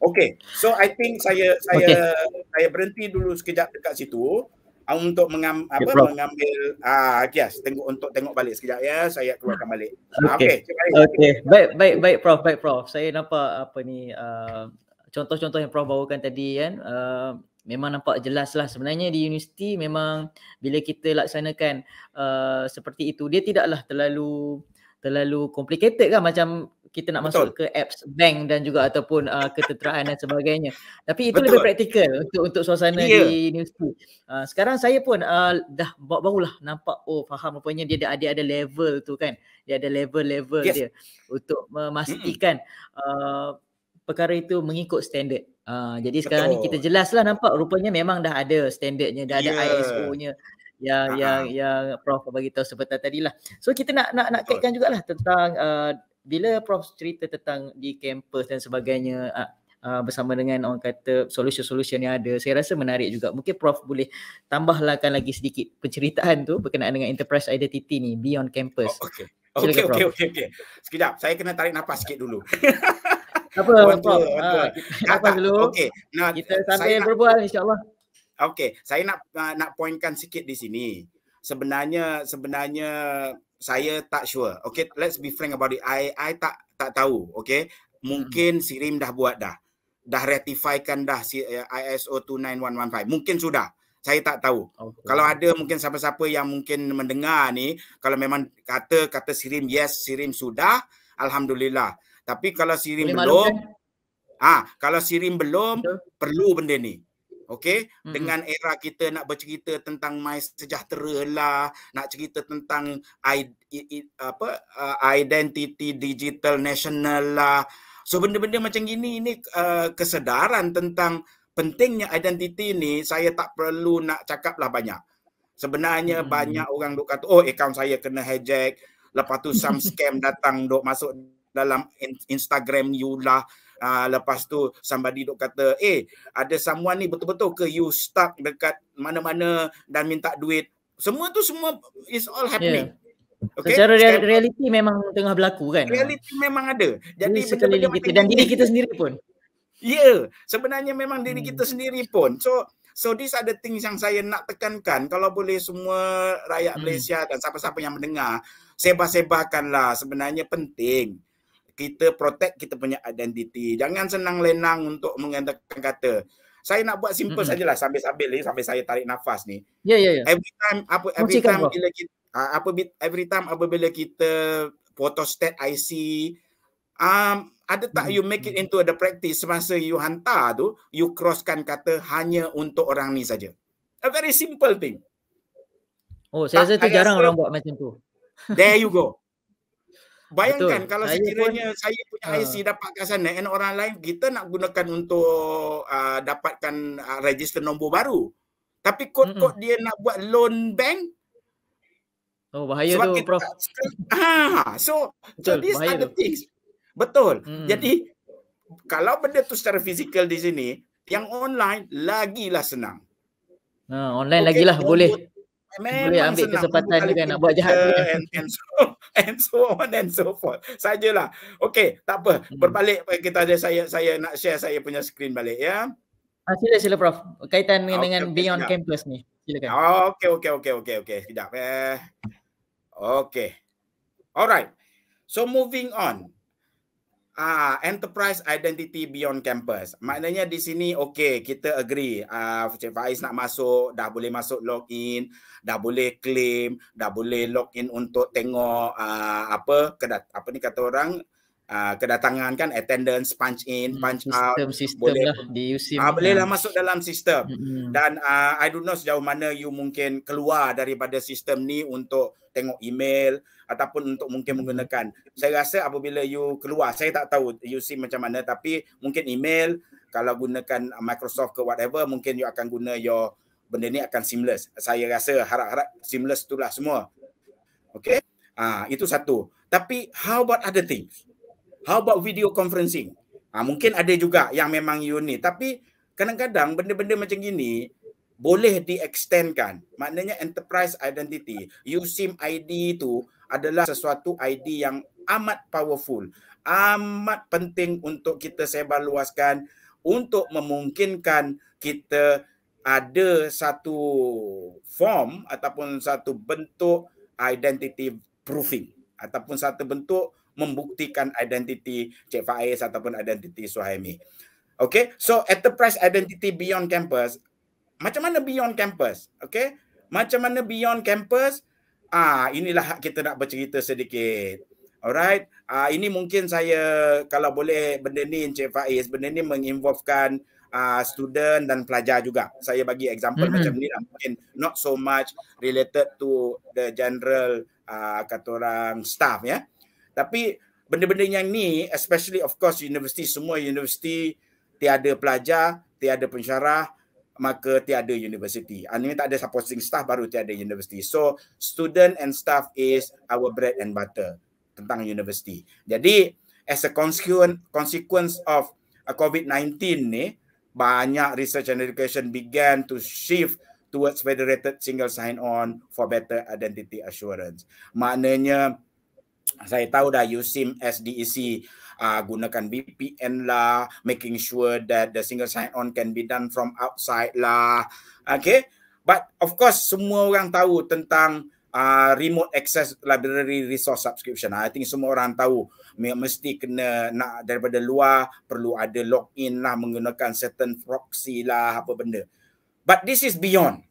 Okay, so I think saya saya okay. saya berhenti dulu sekejap dekat situ ah, untuk mengam, apa, yeah, mengambil ah kias tengok untuk tengok balik sekejap ya saya keluarkan balik. Ah, okay, okay. okay. baik baik baik prof baik prof saya nampak apa ni uh, contoh-contoh yang prof bawakan tadi kan uh, memang nampak jelas lah sebenarnya di universiti memang bila kita laksanakan uh, seperti itu dia tidaklah terlalu terlalu complicated kan macam kita nak masuk Betul. ke apps bank dan juga ataupun uh, ketenteraan dan sebagainya. Tapi itu Betul. lebih praktikal untuk untuk suasana yeah. di ya. universiti. Uh, sekarang saya pun uh, dah barulah nampak oh faham rupanya dia ada ada level tu kan. Dia ada level-level yes. dia untuk memastikan mm-hmm. uh, perkara itu mengikut standard. Uh, jadi Betul. sekarang ni kita jelaslah nampak rupanya memang dah ada standardnya, dah yeah. ada ya. ISO-nya yang ya, Aha. yang prof bagi tahu sebentar tadilah. So kita nak nak nak kaitkan jugalah tentang uh, bila prof cerita tentang di kampus dan sebagainya uh, uh, bersama dengan orang kata solusi solution yang ada saya rasa menarik juga mungkin prof boleh tambahkan lagi sedikit penceritaan tu berkenaan dengan enterprise identity ni beyond campus oh, okey okey okey okey okay, okay. sekejap saya kena tarik nafas sikit dulu apa prof apa ha, nah, dulu okey nah, kita sambil nak, berbual insyaallah okey saya nak uh, nak poinkan sikit di sini sebenarnya sebenarnya saya tak sure. Okay, let's be frank about it. I, I tak tak tahu. Okay, mungkin hmm. Sirim dah buat dah. Dah ratifikan dah ISO eh, 29115. Mungkin sudah. Saya tak tahu. Okay. Kalau ada mungkin siapa-siapa yang mungkin mendengar ni, kalau memang kata kata Sirim yes, Sirim sudah, alhamdulillah. Tapi kalau Sirim Boleh belum, ah, ha, kalau Sirim belum Betul. perlu benda ni. Okay, mm-hmm. dengan era kita nak bercerita tentang my sejahtera lah, nak cerita tentang i, i, i, apa uh, identity digital national lah. So benda-benda macam gini ini uh, kesedaran tentang pentingnya identiti ni saya tak perlu nak cakap lah banyak. Sebenarnya mm-hmm. banyak orang duk kata oh account saya kena hijack, lepas tu some scam datang duk masuk dalam Instagram you lah. Uh, lepas tu somebody duk kata, eh ada someone ni betul-betul ke you stuck dekat mana-mana dan minta duit. Semua tu semua is all happening. Yeah. Okay. Secara real- realiti memang tengah berlaku kan? Reality memang ada. Jadi sekali kita dan diri kita sendiri pun. Ya, yeah. sebenarnya memang diri hmm. kita sendiri pun. So so this are the things yang saya nak tekankan kalau boleh semua rakyat hmm. Malaysia dan siapa-siapa yang mendengar, sebar-sebarkanlah sebenarnya penting kita protect kita punya identiti. Jangan senang lenang untuk mengatakan kata. Saya nak buat simple mm-hmm. sajalah sambil-sambil ni sampai saya tarik nafas ni. Ya yeah, ya yeah, ya. Yeah. Every time apa every Kucikan time bila kita ah, apa every time apa bila kita foto stat IC um ada tak mm-hmm. you make it into the practice semasa you hantar tu you crosskan kata hanya untuk orang ni saja. A very simple thing. Oh, saya rasa tu jarang orang buat macam tu. There you go. Bayangkan Betul. kalau saya sekiranya pun, saya punya ah. IC dapat kat sana and orang lain kita nak gunakan untuk uh, dapatkan uh, register nombor baru. Tapi kod-kod uh-uh. dia nak buat loan bank. Oh bahaya tu kita, prof. Ha, so Betul, so these are the things. Betul. uh Jadi kalau benda tu secara fizikal di sini yang online lagilah senang. Ha, online okay, lagilah boleh. Boleh ambil kesempatan juga nak buat jahat. And, and so. and so on and so forth. Sajalah. Okey, tak apa. Hmm. Berbalik kita ada saya saya nak share saya punya screen balik ya. Ah, sila sila prof. Kaitan okay, ah, dengan okay, Beyond sekejap. Campus ni. Silakan. Oh, okay okay okay okay. okey. Sekejap eh. Okay. Alright. So moving on. Ah, enterprise identity beyond campus. Maknanya di sini okey, kita agree. Ah, Cik Faiz nak masuk, dah boleh masuk login, dah boleh claim, dah boleh login untuk tengok ah, apa kedat apa ni kata orang ah, kedatangan kan attendance, punch in, hmm, punch hmm, out. Sistem sistem boleh lah, di UC. Ah, boleh lah masuk dalam sistem. Hmm. Dan ah, I don't know sejauh mana you mungkin keluar daripada sistem ni untuk tengok email, ataupun untuk mungkin mhm. menggunakan. Saya rasa apabila you keluar, saya tak tahu you see macam mana tapi mungkin email kalau gunakan Microsoft ke whatever mungkin you akan guna your benda ni akan seamless. Saya rasa harap-harap seamless itulah semua. Okay? Ah, itu satu. Tapi how about other things? How about video conferencing? Ah, mungkin ada juga yang memang you ni. Tapi kadang-kadang benda-benda macam gini boleh di-extendkan. Maknanya enterprise identity, you sim ID tu adalah sesuatu idea yang amat powerful amat penting untuk kita sebarluaskan untuk memungkinkan kita ada satu form ataupun satu bentuk identity proofing ataupun satu bentuk membuktikan identity Cik Faiz ataupun identity Suhaimi. Okay, so enterprise identity beyond campus. Macam mana beyond campus? Okay, macam mana beyond campus? Ah inilah kita nak bercerita sedikit. Alright. Ah ini mungkin saya kalau boleh benda ni Encik Faiz benda ni menginvolvekan ah student dan pelajar juga. Saya bagi example mm-hmm. macam ni lah mungkin not so much related to the general ah kata orang staff ya. Tapi benda-benda yang ni especially of course university semua university tiada pelajar, tiada pensyarah, maka tiada university, Artinya tak ada supporting staff baru tiada university. So student and staff is our bread and butter tentang university. Jadi as a consequence of uh, COVID-19 ni banyak research and education began to shift towards federated single sign on for better identity assurance. Maknanya saya tahu dah USIM SDEC uh, gunakan VPN lah, making sure that the single sign on can be done from outside lah. Okay, but of course semua orang tahu tentang uh, remote access library resource subscription. Ah, I think semua orang tahu mesti kena nak daripada luar perlu ada login lah menggunakan certain proxy lah apa benda. But this is beyond.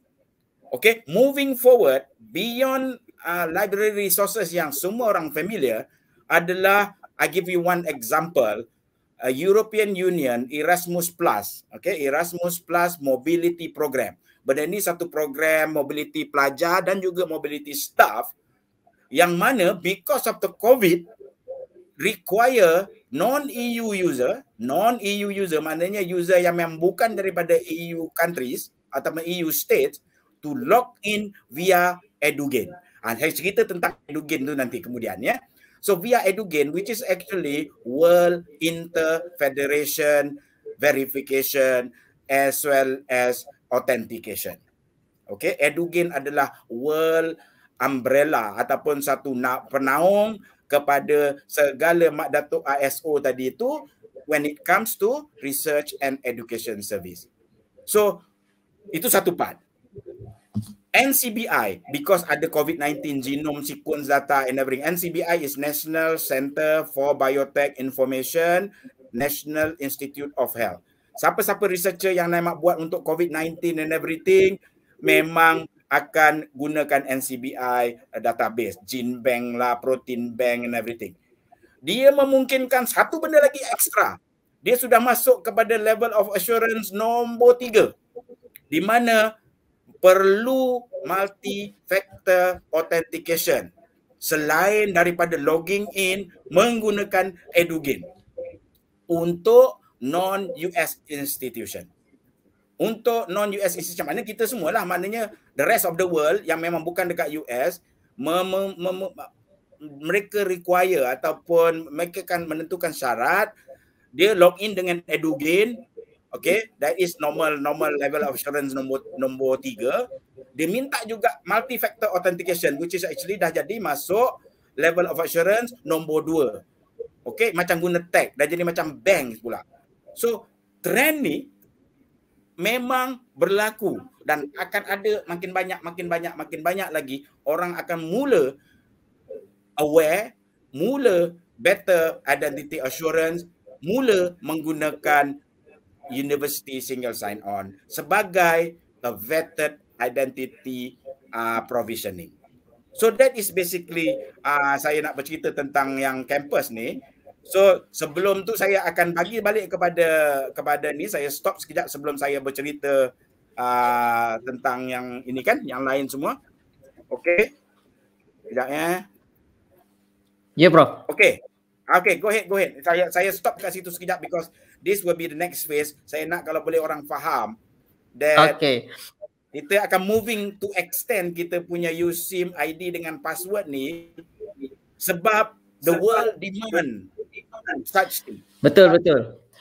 Okay, moving forward beyond uh, library resources yang semua orang familiar adalah I give you one example. A European Union Erasmus Plus, okay, Erasmus Plus Mobility Program. Benda ni satu program mobility pelajar dan juga mobility staff yang mana because of the COVID require non-EU user, non-EU user maknanya user yang memang bukan daripada EU countries atau EU states to log in via Edugain. Ah, saya cerita tentang Edugain tu nanti kemudian ya. So we are Edugain, which is actually World Inter-Federation Verification as well as Authentication. Okay, Edugain adalah world umbrella ataupun satu penaung kepada segala mak datuk ISO tadi itu when it comes to research and education service. So itu satu part. NCBI because ada COVID-19 genome sequence data and everything. NCBI is National Center for Biotech Information, National Institute of Health. Siapa-siapa researcher yang nak buat untuk COVID-19 and everything memang akan gunakan NCBI uh, database, gene bank lah, protein bank and everything. Dia memungkinkan satu benda lagi ekstra. Dia sudah masuk kepada level of assurance nombor tiga. Di mana perlu multi factor authentication selain daripada logging in menggunakan edugin untuk non US institution untuk non US institution maknanya kita semualah maknanya the rest of the world yang memang bukan dekat US mem- mem- mereka require ataupun mereka akan menentukan syarat dia log in dengan edugin. Okay, that is normal normal level of assurance nombor nombor tiga. Dia minta juga multi-factor authentication which is actually dah jadi masuk level of assurance nombor dua. Okay, macam guna tag dah jadi macam bank pula. So, trend ni memang berlaku dan akan ada makin banyak, makin banyak, makin banyak lagi orang akan mula aware, mula better identity assurance, mula menggunakan university single sign on sebagai a vetted identity uh, provisioning. So that is basically uh, saya nak bercerita tentang yang campus ni. So sebelum tu saya akan bagi balik kepada kepada ni saya stop sekejap sebelum saya bercerita uh, tentang yang ini kan yang lain semua. Okay. Sekejap eh. ya. Ya yeah, bro. Okay. Okay go ahead go ahead. Saya saya stop kat situ sekejap because this will be the next phase. Saya nak kalau boleh orang faham that okay. kita akan moving to extend kita punya use SIM ID dengan password ni sebab the world demand such thing. Betul, ah. betul.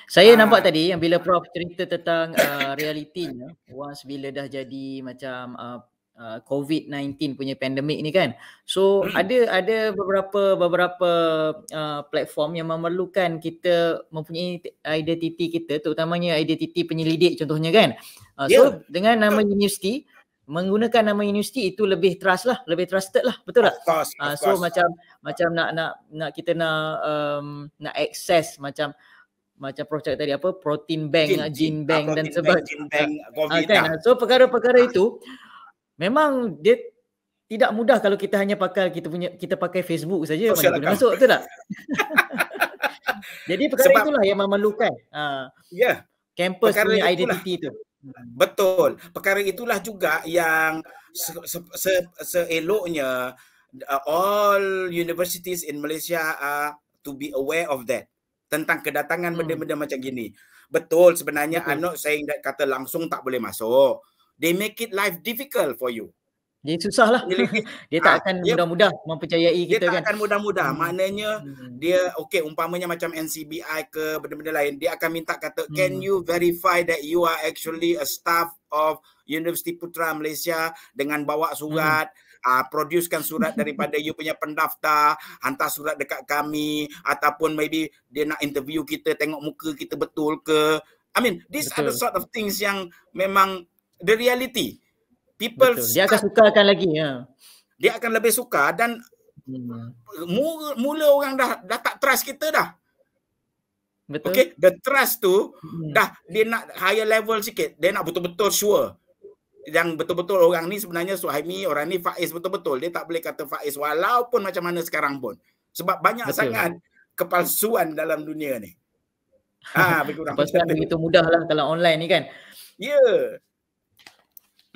Saya ah. nampak tadi yang bila Prof cerita tentang uh, ah, realitinya once bila dah jadi macam uh, Uh, COVID-19 punya pandemik ni kan. So hmm. ada ada beberapa beberapa uh, platform yang memerlukan kita mempunyai identiti kita terutamanya identiti penyelidik contohnya kan. Uh, yeah. So ya. dengan nama Betul. universiti menggunakan nama universiti itu lebih trust lah, lebih trusted lah. Betul tak? course, Uh, so macam macam nak nak nak kita nak um, nak access macam macam projek tadi apa protein bank, gene, ah, bank gene dan sebagainya. Gene ah, kan? Lah. So perkara-perkara itu memang dia tidak mudah kalau kita hanya pakai kita punya kita pakai Facebook saja oh, mana boleh masuk tu tak? Jadi perkara Sebab itulah yang memalukan. Ha. Ya. Yeah. Kampus ni identiti tu. Betul. Perkara itulah juga yang seeloknya se- se- se- uh, all universities in Malaysia are to be aware of that tentang kedatangan hmm. benda-benda macam gini. Betul sebenarnya Betul. I'm not saying that kata langsung tak boleh masuk they make it life difficult for you. Dia susah lah. dia tak ah, akan mudah-mudah mempercayai kita kan. Dia tak akan mudah-mudah. Hmm. Maknanya hmm. dia okay umpamanya macam NCBI ke benda-benda lain. Dia akan minta kata hmm. can you verify that you are actually a staff of University Putra Malaysia dengan bawa surat. Hmm. Uh, producekan surat daripada you punya pendaftar hantar surat dekat kami ataupun maybe dia nak interview kita tengok muka kita betul ke I mean these betul. are the sort of things yang memang the reality. People Betul. dia akan suka akan lagi ya. Dia akan lebih suka dan hmm. mula, mula orang dah dah tak trust kita dah. Betul. Okay, the trust tu hmm. dah dia nak higher level sikit. Dia nak betul-betul sure yang betul-betul orang ni sebenarnya Suhaimi, orang ni Faiz betul-betul. Dia tak boleh kata Faiz walaupun macam mana sekarang pun. Sebab banyak Betul. sangat kepalsuan dalam dunia ni. Ha, begitu begitu mudahlah kalau online ni kan. Ya. Yeah.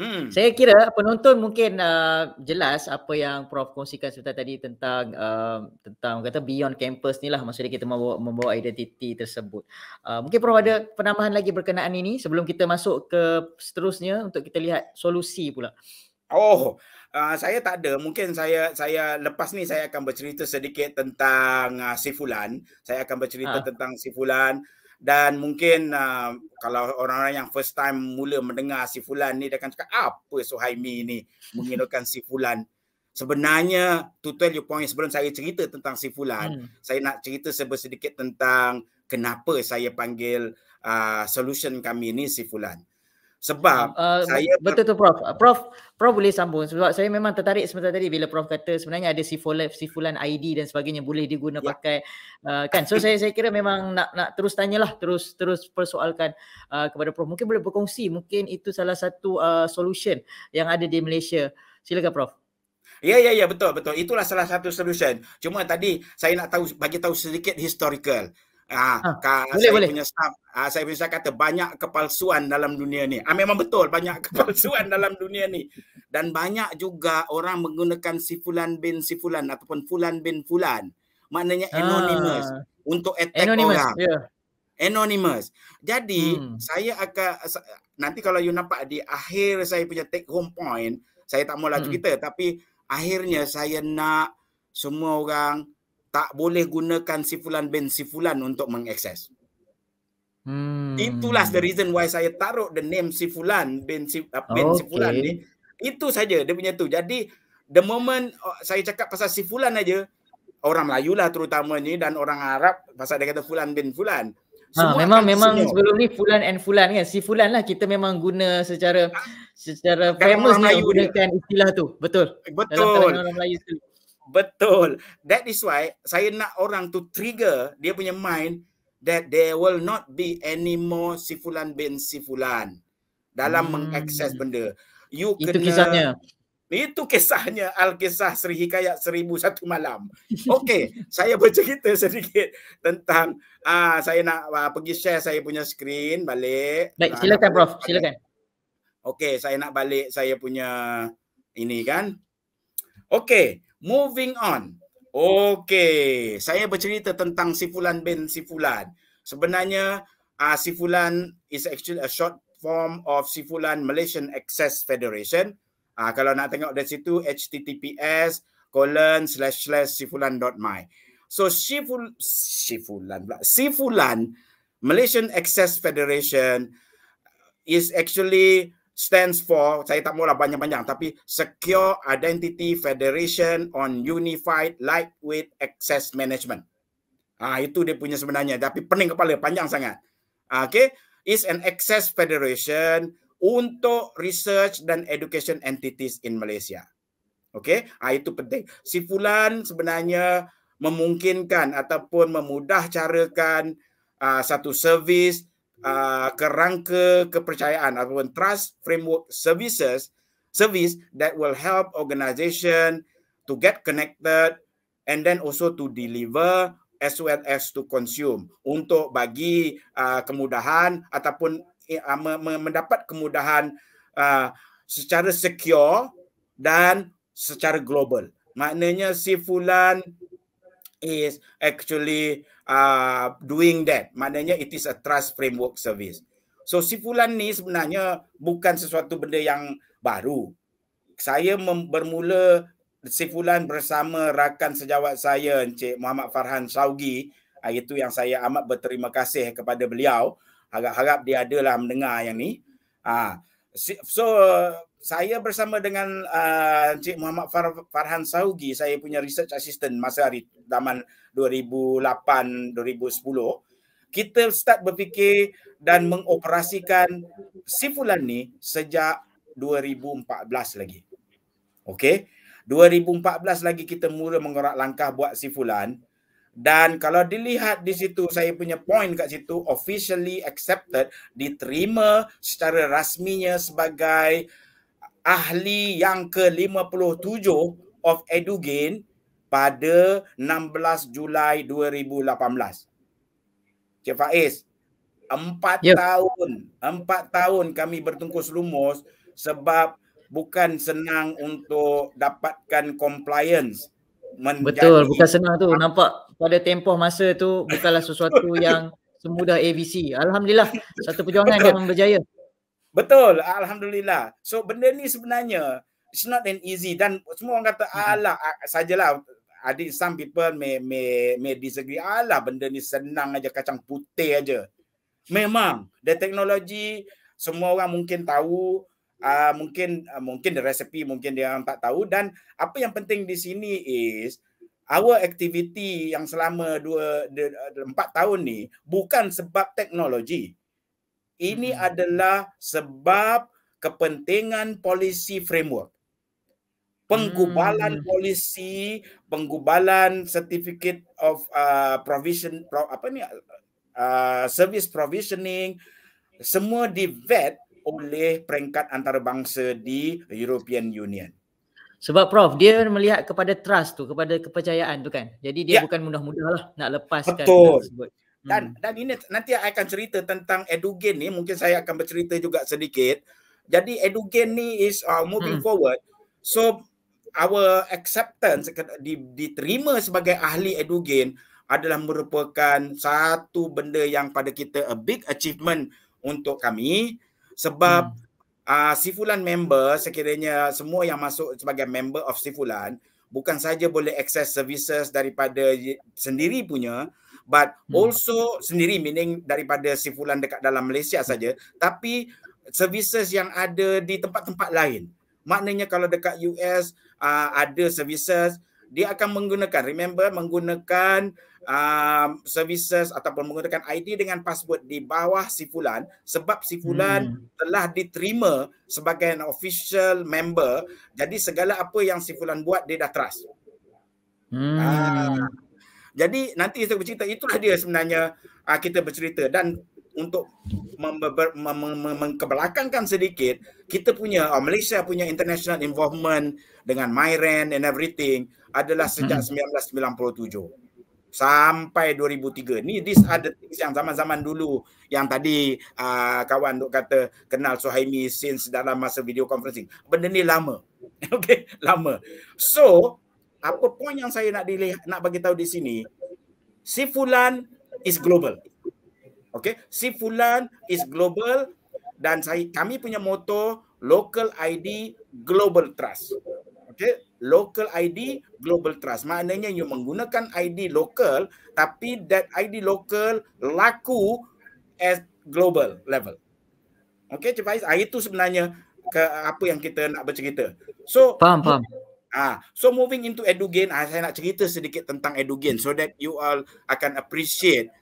Hmm. Saya kira penonton mungkin uh, jelas apa yang Prof kongsikan sebentar tadi tentang uh, tentang kata beyond campus ni lah maksudnya kita membawa, membawa identiti tersebut. Uh, mungkin Prof ada penambahan lagi berkenaan ini sebelum kita masuk ke seterusnya untuk kita lihat solusi pula. Oh, Uh, saya tak ada mungkin saya saya lepas ni saya akan bercerita sedikit tentang uh, Sifulan saya akan bercerita ha. tentang Sifulan dan mungkin uh, kalau orang-orang yang first time mula mendengar si Fulan ni dia akan cakap apa Suhaimi ni menginokan si Fulan sebenarnya to tell you point sebelum saya cerita tentang si Fulan hmm. saya nak cerita sedikit tentang kenapa saya panggil uh, solution kami ni si Fulan sebab uh, uh saya betul tu prof uh, prof prof boleh sambung sebab saya memang tertarik sebentar tadi bila prof kata sebenarnya ada si fullan ID dan sebagainya boleh diguna yeah. pakai uh, kan so saya saya kira memang nak nak terus tanyalah terus terus persoalkan uh, kepada prof mungkin boleh berkongsi mungkin itu salah satu uh, solution yang ada di Malaysia silakan prof Ya ya ya betul betul itulah salah satu solution cuma tadi saya nak tahu bagi tahu sedikit historical Ah, ha, boleh, saya boleh. punya staff, ah, saya punya kata banyak kepalsuan dalam dunia ni. Ah, memang betul banyak kepalsuan dalam dunia ni. Dan banyak juga orang menggunakan si Fulan bin si Fulan ataupun Fulan bin Fulan. Maknanya ha. anonymous untuk attack anonymous, orang. Yeah. Anonymous. Jadi hmm. saya akan nanti kalau you nampak di akhir saya punya take home point, saya tak mau laju hmm. kita tapi akhirnya saya nak semua orang tak boleh gunakan sifulan bin sifulan untuk mengakses. Hmm. Itulah the reason why saya taruh the name sifulan bin, Sif, uh, ah, bin okay. sifulan ni. Itu saja dia punya tu. Jadi the moment oh, saya cakap pasal sifulan aja orang Melayu lah terutamanya dan orang Arab pasal dia kata fulan bin fulan. Ha, memang memang senyum. sebelum ni fulan and fulan kan. Si fulan lah kita memang guna secara ah. secara famous ni lah gunakan dia. istilah tu. Betul. Betul. Dalam kalangan orang Melayu. tu. Betul. That is why saya nak orang to trigger dia punya mind that there will not be any more sifulan bin sifulan dalam hmm. mengakses benda. You Itu kena... kisahnya. Itu kisahnya Al-Kisah Seri Hikayat Seribu Satu Malam. Okey, saya bercerita sedikit tentang uh, saya nak uh, pergi share saya punya screen balik. Baik, ah, silakan uh, Prof. Balik. Silakan. Okey, saya nak balik saya punya ini kan. Okey, Moving on. Okey, saya bercerita tentang Sifulan bin Sifulan. Sebenarnya uh, Sifulan is actually a short form of Sifulan Malaysian Access Federation. Uh, kalau nak tengok dari situ https colon slash slash sifulan.my. So Sifulan, Sifulan pula. Sifulan Malaysian Access Federation is actually stands for saya tak maulah banyak-banyak tapi secure identity federation on unified lightweight access management. Ah itu dia punya sebenarnya tapi pening kepala panjang sangat. Ah, okay, is an access federation untuk research dan education entities in Malaysia. Okay, ah, itu penting. Sifulan sebenarnya memungkinkan ataupun memudah carakan uh, satu service uh, kerangka kepercayaan ataupun trust framework services service that will help organisation to get connected and then also to deliver as well as to consume untuk bagi uh, kemudahan ataupun eh, uh, mendapat kemudahan uh, secara secure dan secara global. Maknanya si fulan is actually uh, doing that. Maknanya it is a trust framework service. So sifulan ni sebenarnya bukan sesuatu benda yang baru. Saya mem- bermula sifulan bersama rakan sejawat saya Encik Muhammad Farhan Saugi ah, itu yang saya amat berterima kasih kepada beliau. Harap-harap dia adalah mendengar yang ni. Ha. So saya bersama dengan uh, Cik Muhammad Far- Farhan Saugi, saya punya research assistant masa hari zaman 2008-2010. Kita start berfikir dan mengoperasikan Sifulan ni sejak 2014 lagi. Okey. 2014 lagi kita mula mengorak langkah buat Sifulan. Dan kalau dilihat di situ, saya punya point kat situ, officially accepted, diterima secara rasminya sebagai ahli yang ke-57 of Edugain pada 16 Julai 2018. Cik Faiz, empat yep. Ya. tahun, empat tahun kami bertungkus lumus sebab bukan senang untuk dapatkan compliance. Menjadi... Betul, bukan senang tu. Nampak pada tempoh masa tu bukanlah sesuatu yang semudah ABC. Alhamdulillah, satu perjuangan yang berjaya. Betul, alhamdulillah. So benda ni sebenarnya it's not an easy dan semua orang kata alah sajalah adik some people may may may disagree. Alah benda ni senang aja kacang putih aja. Memang the technology semua orang mungkin tahu uh, mungkin uh, mungkin the recipe mungkin dia orang tak tahu dan apa yang penting di sini is our activity yang selama 2 4 tahun ni bukan sebab teknologi. Ini hmm. adalah sebab kepentingan polisi framework. Penggubalan hmm. polisi, penggubalan certificate of uh, provision pro, apa ni uh, service provisioning semua di vet oleh peringkat antarabangsa di European Union. Sebab Prof, dia melihat kepada trust tu, kepada kepercayaan tu kan. Jadi dia ya. bukan mudah-mudahlah nak lepaskan Betul. tersebut dan hmm. dan ini nanti saya akan cerita tentang Edugen ni mungkin saya akan bercerita juga sedikit jadi Edugen ni is uh, moving hmm. forward so our acceptance di, diterima sebagai ahli Edugen adalah merupakan satu benda yang pada kita a big achievement untuk kami sebab hmm. uh, Sifulan member sekiranya semua yang masuk sebagai member of Sifulan bukan saja boleh access services daripada sendiri punya but hmm. also sendiri meaning daripada sifulan dekat dalam Malaysia saja tapi services yang ada di tempat-tempat lain maknanya kalau dekat US uh, ada services dia akan menggunakan remember menggunakan uh, services ataupun menggunakan ID dengan password di bawah sifulan sebab sifulan hmm. telah diterima sebagai an official member jadi segala apa yang sifulan buat dia dah trust hmm. Ah. Jadi nanti kita bercerita itulah dia sebenarnya uh, kita bercerita dan untuk mengkebelakangkan sedikit kita punya uh, Malaysia punya international involvement dengan Myran and everything adalah sejak hmm. 1997 sampai 2003. Ni this are the things yang zaman-zaman dulu yang tadi uh, kawan duk kata kenal Suhaimi since dalam masa video conferencing. Benda ni lama. Okay, lama. So, apa poin yang saya nak dilih, nak bagi tahu di sini si fulan is global okey si fulan is global dan saya kami punya moto local id global trust okey local id global trust maknanya you menggunakan id local tapi that id local laku as global level okey cepat ah itu sebenarnya ke apa yang kita nak bercerita so faham faham Ah, so moving into Edugain, ah, saya nak cerita sedikit tentang Edugain so that you all akan appreciate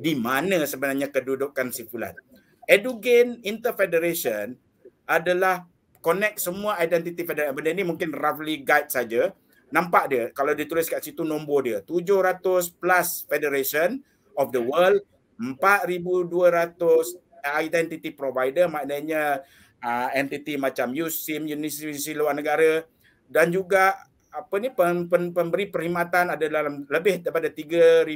di mana sebenarnya kedudukan Sifulan. Edugain Interfederation adalah connect semua identiti federasi. Benda ni mungkin roughly guide saja. Nampak dia kalau ditulis kat situ nombor dia 700 plus federation of the world 4200 eh, identity provider maknanya uh, entiti macam USIM, Universiti Luar Negara, dan juga apa ni pem, pem, pemberi perkhidmatan ada dalam lebih daripada 3200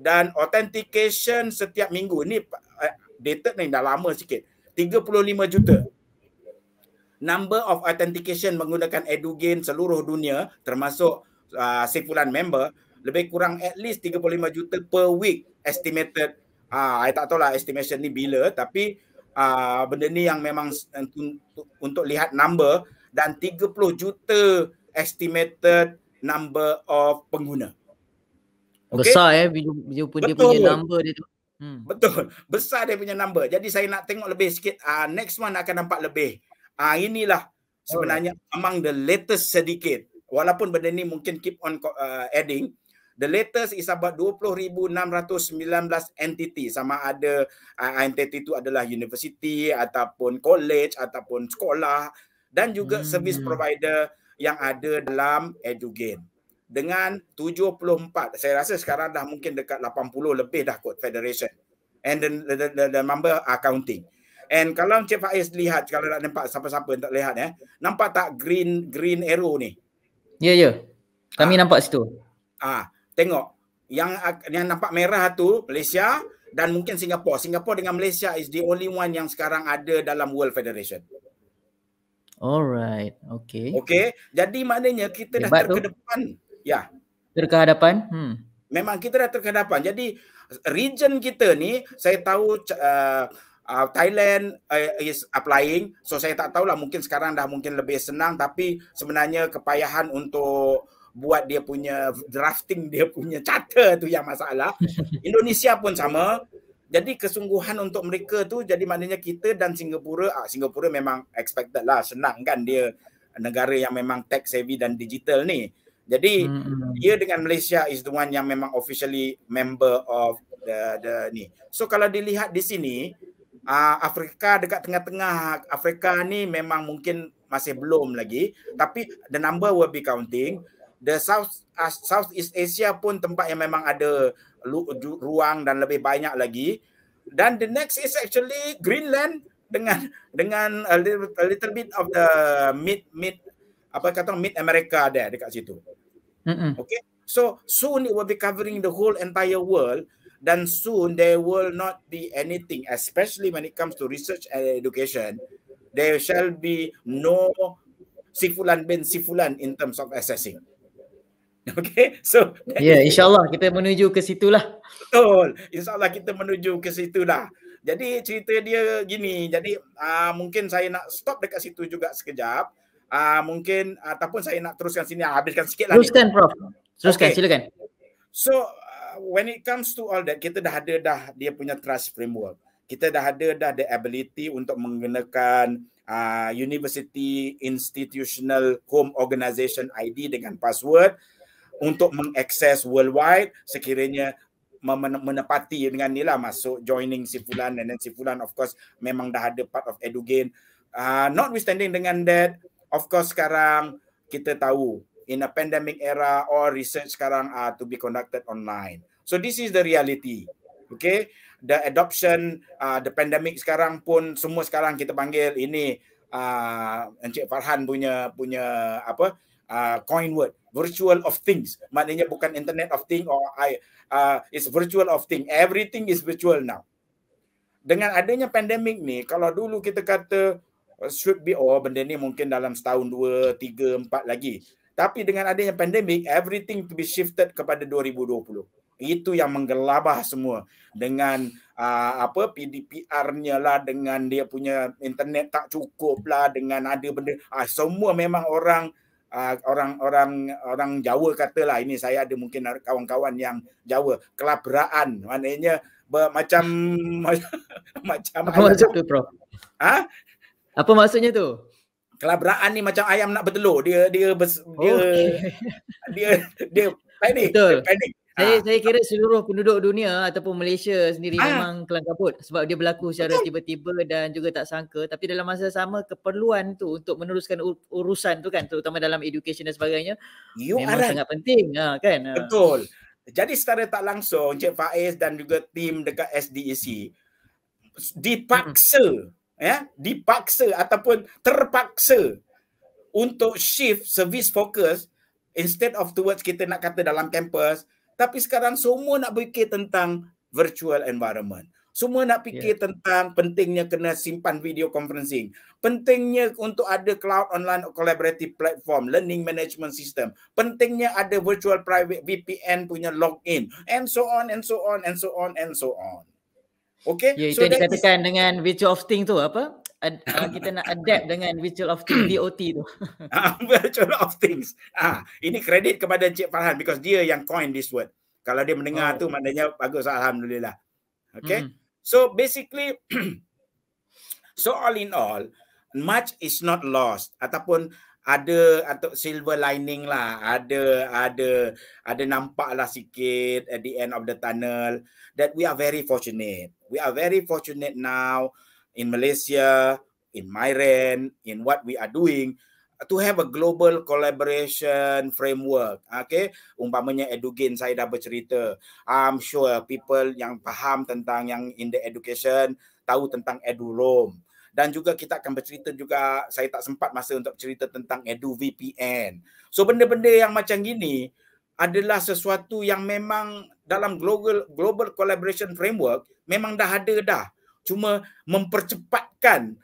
dan authentication setiap minggu ni eh, dated ni dah lama sikit 35 juta number of authentication menggunakan edugain seluruh dunia termasuk uh, ah, sekumpulan member lebih kurang at least 35 juta per week estimated ah uh, saya tak tahu lah estimation ni bila tapi uh, benda ni yang memang untuk, untuk lihat number dan 30 juta estimated number of pengguna. Okay? Besar eh video dia punya Betul. punya number dia tu. Hmm. Betul. Besar dia punya number. Jadi saya nak tengok lebih sikit uh, next one akan nampak lebih. Ah uh, inilah sebenarnya oh. among the latest sedikit. Walaupun benda ni mungkin keep on uh, adding The latest is about 20,619 entity sama ada uh, entity itu adalah university ataupun college ataupun sekolah dan juga hmm. servis provider yang ada dalam EduGain dengan 74 saya rasa sekarang dah mungkin dekat 80 lebih dah kot federation and the, the, the, the member accounting and kalau Encik Faiz lihat kalau nak nampak siapa-siapa yang tak lihat eh nampak tak green green arrow ni ya yeah, ya yeah. kami ah. nampak situ ah tengok yang yang nampak merah tu Malaysia dan mungkin Singapura. Singapura dengan Malaysia is the only one yang sekarang ada dalam World Federation. Alright, okay. Okay, jadi maknanya kita Hebat dah terkedepan. Tu. Ya. Terkehadapan? Hmm. Memang kita dah terkehadapan. Jadi region kita ni, saya tahu uh, uh, Thailand uh, is applying. So saya tak tahulah mungkin sekarang dah mungkin lebih senang. Tapi sebenarnya kepayahan untuk buat dia punya drafting dia punya charter tu yang masalah. Indonesia pun sama jadi kesungguhan untuk mereka tu jadi maknanya kita dan Singapura ah Singapura memang expected lah senang kan dia negara yang memang tech savvy dan digital ni jadi hmm. dia dengan Malaysia is the one yang memang officially member of the the ni so kalau dilihat di sini ah Afrika dekat tengah-tengah Afrika ni memang mungkin masih belum lagi tapi the number will be counting the south uh, southeast asia pun tempat yang memang ada ruang dan lebih banyak lagi dan the next is actually greenland dengan dengan a little, a little bit of the mid mid apa kata mid america ada dekat situ mm-hmm. okay so soon it will be covering the whole entire world Then soon there will not be anything especially when it comes to research and education there shall be no sifulan bin sifulan in terms of assessing Okay, so yeah, insyaallah kita menuju ke situ lah. Betul, insyaallah kita menuju ke situ lah. Jadi cerita dia gini, jadi uh, mungkin saya nak stop dekat situ juga sekejap. Uh, mungkin ataupun saya nak teruskan sini, ah, habiskan sikit lah. Teruskan ni. Prof, teruskan okay. silakan. So uh, when it comes to all that, kita dah ada dah dia punya trust framework. Kita dah ada dah the ability untuk menggunakan Uh, university institutional home organization ID dengan password untuk mengakses worldwide sekiranya menepati dengan ni lah masuk joining si Fulan and si Fulan of course memang dah ada part of Edugain. Uh, notwithstanding dengan that, of course sekarang kita tahu in a pandemic era all research sekarang are to be conducted online. So this is the reality. Okay, the adoption, uh, the pandemic sekarang pun semua sekarang kita panggil ini uh, Encik Farhan punya punya apa uh, coin word virtual of things maknanya bukan internet of thing or i uh, is virtual of thing everything is virtual now dengan adanya pandemik ni kalau dulu kita kata uh, should be oh benda ni mungkin dalam setahun dua tiga empat lagi tapi dengan adanya pandemik everything to be shifted kepada 2020 itu yang menggelabah semua dengan uh, apa PDPR-nya lah dengan dia punya internet tak cukup lah dengan ada benda uh, semua memang orang orang-orang ah, uh, orang Jawa katalah ini saya ada mungkin kawan-kawan yang Jawa kelabraan maknanya macam macam apa maksud tu prof ha apa maksudnya tu kelabraan ni macam ayam nak bertelur dia dia bes, dia, oh. dia dia dia panik panik saya ah. saya kira seluruh penduduk dunia ataupun Malaysia sendiri ha. memang kelangkabut sebab dia berlaku secara tiba-tiba dan juga tak sangka tapi dalam masa sama keperluan tu untuk meneruskan urusan tu kan terutama dalam education dan sebagainya you memang are sangat penting ha, kan. Ha. Betul. Jadi secara tak langsung Cik Faiz dan juga tim dekat SDEC dipaksa hmm. ya dipaksa ataupun terpaksa untuk shift service focus instead of towards kita nak kata dalam campus tapi sekarang semua nak fikir tentang virtual environment. Semua nak fikir yeah. tentang pentingnya kena simpan video conferencing. Pentingnya untuk ada cloud online collaborative platform, learning management system. Pentingnya ada virtual private VPN punya login and so on and so on and so on and so on. Okay? Yeah, so yang dikatakan dengan virtual of thing tu apa? uh, kita nak adapt dengan virtual of things VOT tu. Ah, virtual of things. Ah, ini kredit kepada Cik Farhan because dia yang coin this word. Kalau dia mendengar oh. tu maknanya bagus alhamdulillah. Okay. Mm. So basically so all in all much is not lost ataupun ada atau silver lining lah ada ada ada nampak lah sikit at the end of the tunnel that we are very fortunate we are very fortunate now in Malaysia, in Myran, in what we are doing uh, to have a global collaboration framework. Okay. Umpamanya Edugin saya dah bercerita. I'm sure people yang faham tentang yang in the education tahu tentang EduRoam. Dan juga kita akan bercerita juga, saya tak sempat masa untuk cerita tentang EduVPN. So benda-benda yang macam gini adalah sesuatu yang memang dalam global global collaboration framework memang dah ada dah cuma mempercepatkan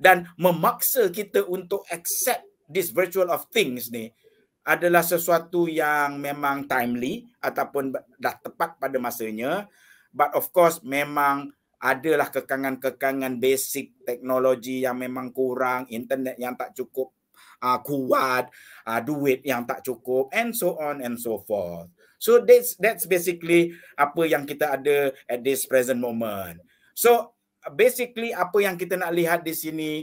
dan memaksa kita untuk accept this virtual of things ni adalah sesuatu yang memang timely ataupun dah tepat pada masanya but of course memang adalah kekangan-kekangan basic teknologi yang memang kurang internet yang tak cukup uh, kuat uh, duit yang tak cukup and so on and so forth so that's that's basically apa yang kita ada at this present moment so basically apa yang kita nak lihat di sini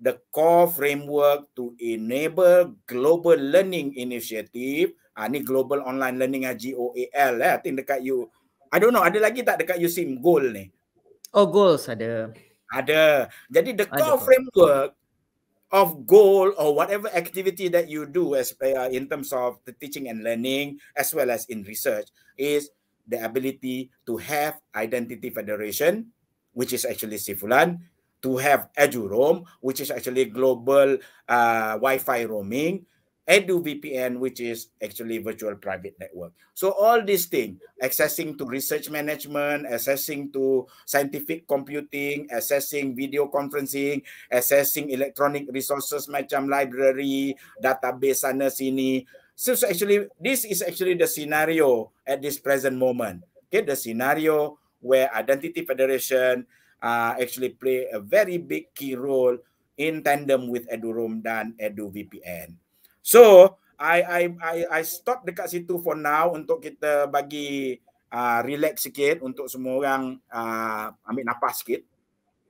the core framework to enable global learning initiative ah ni global online learning ah GOAL eh I think dekat you I don't know ada lagi tak dekat you sim goal ni Oh goals ada ada jadi the core ada. framework of goal or whatever activity that you do as uh, in terms of the teaching and learning as well as in research is the ability to have identity federation which is actually Sifulan, to have EduRoam, which is actually global uh, Wi-Fi roaming, EduVPN, which is actually virtual private network. So all these things, accessing to research management, accessing to scientific computing, accessing video conferencing, accessing electronic resources, macam library, database sana sini. So, so actually, this is actually the scenario at this present moment. Okay, the scenario where Identity Federation uh, actually play a very big key role in tandem with EduRoom dan EduVPN. So, I I I I stop dekat situ for now untuk kita bagi uh, relax sikit untuk semua orang uh, ambil nafas sikit.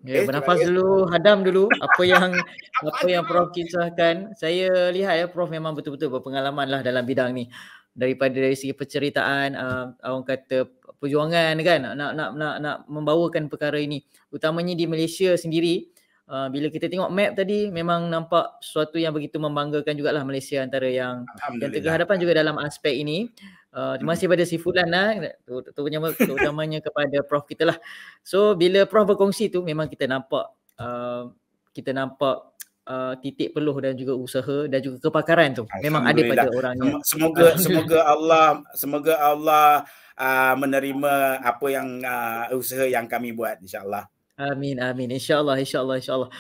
Ya, yeah, eh, bernafas dulu, ya. hadam dulu apa yang apa yang Prof kisahkan. Saya lihat ya Prof memang betul-betul berpengalaman lah dalam bidang ni daripada dari segi penceritaan uh, orang kata perjuangan kan nak nak nak nak membawakan perkara ini utamanya di Malaysia sendiri uh, bila kita tengok map tadi memang nampak sesuatu yang begitu membanggakan jugalah Malaysia antara yang yang tegak hadapan juga dalam aspek ini Uh, terima kasih hmm. kepada Sifulan lah, terutamanya kepada Prof kita lah. So bila Prof berkongsi tu memang kita nampak uh, kita nampak uh, titik peluh dan juga usaha dan juga kepakaran tu memang ada pada orang Sem- semoga semoga Allah semoga Allah uh, menerima apa yang uh, usaha yang kami buat insyaallah amin amin insyaallah insyaallah insyaallah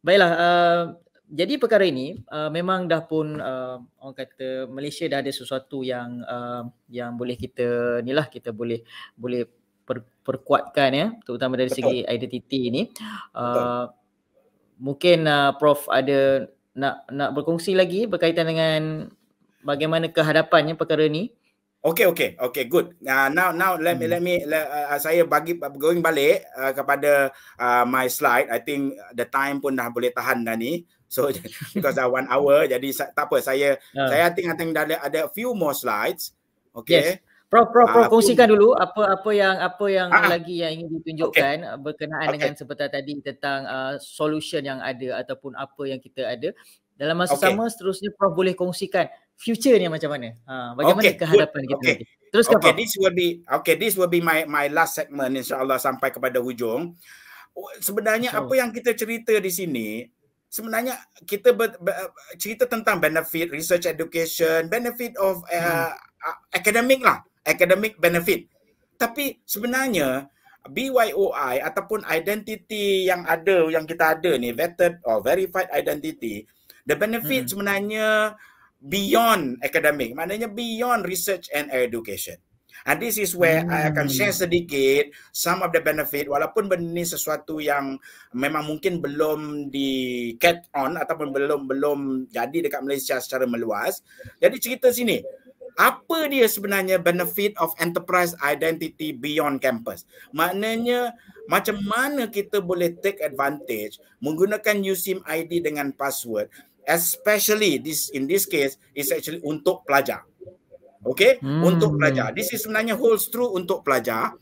baiklah uh, jadi perkara ini uh, memang dah pun uh, orang kata Malaysia dah ada sesuatu yang uh, yang boleh kita nilah kita boleh boleh per, perkuatkan ya terutama dari Betul. segi identiti ini uh, mungkin uh, prof ada nak nak berkongsi lagi berkaitan dengan bagaimana kehadapannya perkara ni Okay, okay, okay, good uh, now now let me hmm. let me let, uh, uh, saya bagi going balik uh, kepada uh, my slide i think the time pun dah boleh tahan dah ni so because one hour jadi tak apa saya uh. saya think i think ada ada few more slides Okay. yes. Prof, prof, prof, ah, kongsikan dulu apa apa yang apa yang ah. ah. lagi yang ingin ditunjukkan okay. Eh, berkenaan okay. dengan sebentar tadi tentang uh, solution yang ada ataupun apa yang kita ada. Dalam masa okay. sama seterusnya prof boleh kongsikan future ni macam mana? Ha, bagaimana okay. kehadapan Good. kita okay. nanti? Teruskan okay. prof. Okay, this will be okay, this will be my my last segment insya-Allah sampai kepada hujung. Oh, sebenarnya apa yang kita cerita di sini Sebenarnya kita ber, ber, cerita tentang benefit research education, benefit of hmm. uh, hmm. academic lah academic benefit. Tapi sebenarnya BYOI ataupun identity yang ada yang kita ada ni vetted or verified identity, the benefit hmm. sebenarnya beyond academic. Maknanya beyond research and education. And ah, this is where hmm. I akan hmm. share sedikit some of the benefit walaupun benda ni sesuatu yang memang mungkin belum di catch on ataupun belum belum jadi dekat Malaysia secara meluas. Jadi cerita sini, apa dia sebenarnya benefit of enterprise identity beyond campus maknanya macam mana kita boleh take advantage menggunakan USIM ID dengan password especially this in this case is actually untuk pelajar okay hmm. untuk pelajar this is sebenarnya holds true untuk pelajar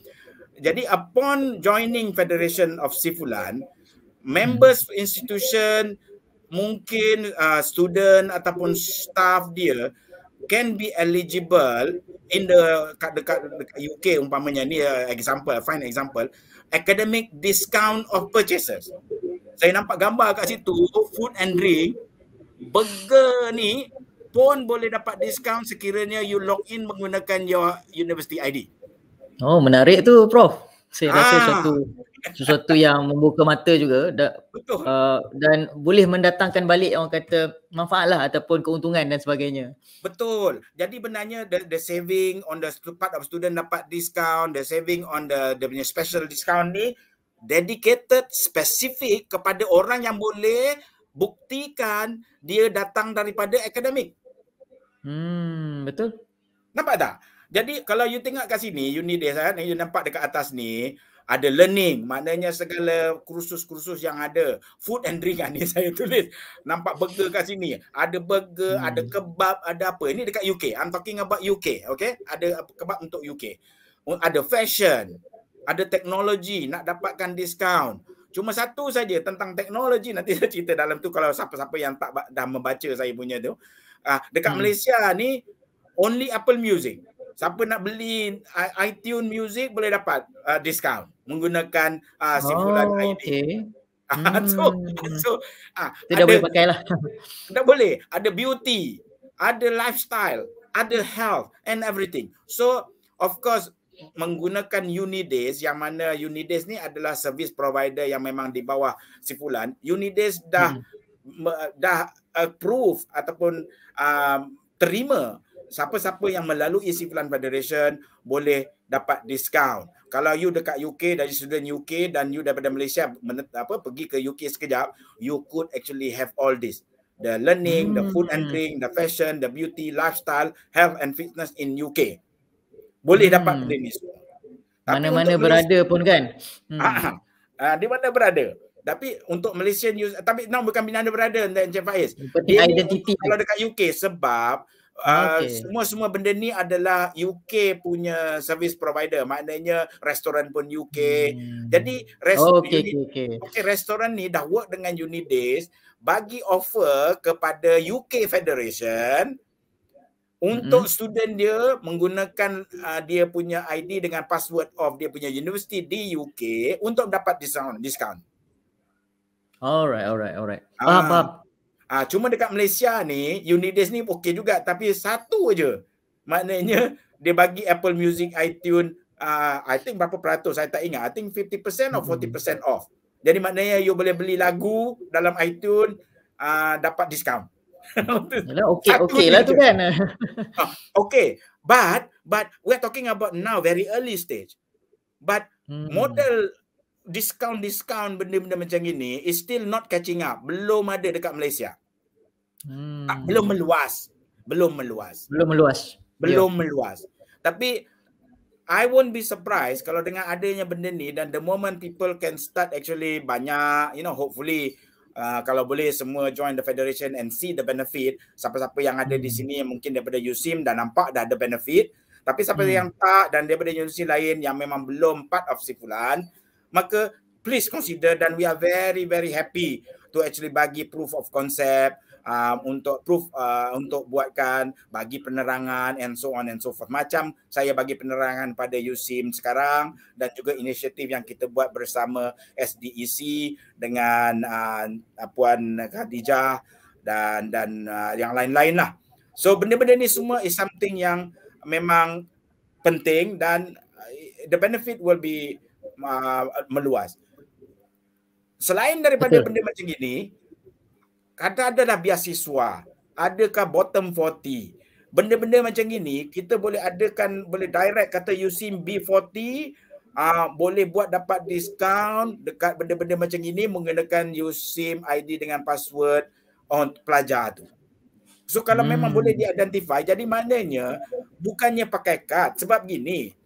jadi upon joining federation of sifulan members hmm. institution mungkin uh, student ataupun staff dia can be eligible in the dekat dekat, dekat UK umpamanya ni uh, example fine example academic discount of purchases saya nampak gambar kat situ food and drink burger ni pun boleh dapat discount sekiranya you log in menggunakan your university ID oh menarik tu prof saya rasa ah. satu sesuatu yang membuka mata juga da, Uh, dan boleh mendatangkan balik orang kata manfaat lah ataupun keuntungan dan sebagainya. Betul. Jadi benarnya the, the saving on the part of student dapat discount, the saving on the the punya special discount ni dedicated specific kepada orang yang boleh buktikan dia datang daripada akademik. Hmm, betul. Nampak tak? Jadi kalau you tengok kat sini, you ni dia, you nampak dekat atas ni, ada learning maknanya segala kursus-kursus yang ada food and drink ni saya tulis nampak burger kat sini ada burger hmm. ada kebab ada apa ini dekat UK I'm talking about UK okay ada kebab untuk UK oh, ada fashion ada teknologi nak dapatkan discount cuma satu saja tentang teknologi nanti saya cerita dalam tu kalau siapa-siapa yang tak dah membaca saya punya tu uh, dekat hmm. Malaysia ni only Apple Music Siapa nak beli iTunes Music boleh dapat uh, discount menggunakan uh, simpulan oh, ID. Okay. Ah, hmm. so, so uh, tidak ada, boleh pakailah. tidak boleh. Ada beauty, ada lifestyle, ada health and everything. So, of course menggunakan Unidays yang mana Unidays ni adalah service provider yang memang di bawah simpulan Unidays dah hmm. me, dah approve ataupun um, terima siapa-siapa yang melalui simpulan federation boleh dapat discount kalau you dekat UK dari student UK dan you daripada Malaysia menet apa pergi ke UK sekejap you could actually have all this the learning hmm. the food and hmm. drink the fashion the beauty lifestyle health and fitness in UK boleh hmm. dapat benda ni mana-mana berada pun kan hmm. uh, di mana berada tapi untuk Malaysian you tapi now bukan bina berada Encik Faiz. Identiti kalau dekat UK sebab Ah, semua-semua okay. benda ni adalah UK punya service provider. Maknanya restoran pun UK. Hmm. Jadi rest- oh, okay, okay, okay. Okay, restoran ni dah work dengan Unidays bagi offer kepada UK Federation untuk hmm student dia menggunakan uh, dia punya ID dengan password of dia punya university di UK untuk dapat discount discount. Alright, alright, alright. Ah. Faham, uh, faham. Ah ha, cuma dekat Malaysia ni Unidis ni okey juga tapi satu aje. Maknanya dia bagi Apple Music, iTunes uh, I think berapa peratus saya tak ingat. I think 50% or 40% hmm. off. Jadi maknanya you boleh beli lagu dalam iTunes uh, dapat discount. okay, okay lah tu kan. Ha, okay. But, but we are talking about now very early stage. But hmm. model discount-discount benda-benda macam ini is still not catching up. Belum ada dekat Malaysia hmm. tak, belum meluas belum meluas belum meluas belum yeah. meluas tapi I won't be surprised kalau dengan adanya benda ni dan the moment people can start actually banyak you know hopefully uh, kalau boleh semua join the federation and see the benefit siapa-siapa yang ada di hmm. sini yang mungkin daripada USIM dah nampak dah ada benefit tapi siapa hmm. yang tak dan daripada universiti lain yang memang belum part of sifulan maka please consider dan we are very very happy to actually bagi proof of concept um, untuk proof uh, untuk buatkan bagi penerangan and so on and so forth macam saya bagi penerangan pada USIM sekarang dan juga inisiatif yang kita buat bersama SDEC dengan uh, puan Khadijah dan dan uh, yang lain-lain lah so benda-benda ni semua is something yang memang penting dan uh, the benefit will be uh, meluas selain daripada Betul. benda macam ini kata ada dah biasiswa, adakah bottom 40. Benda-benda macam gini kita boleh adakan boleh direct kata USIM B40 Uh, boleh buat dapat diskaun dekat benda-benda macam ini menggunakan USIM ID dengan password on pelajar tu. So kalau hmm. memang boleh diidentify, jadi maknanya bukannya pakai kad. Sebab gini,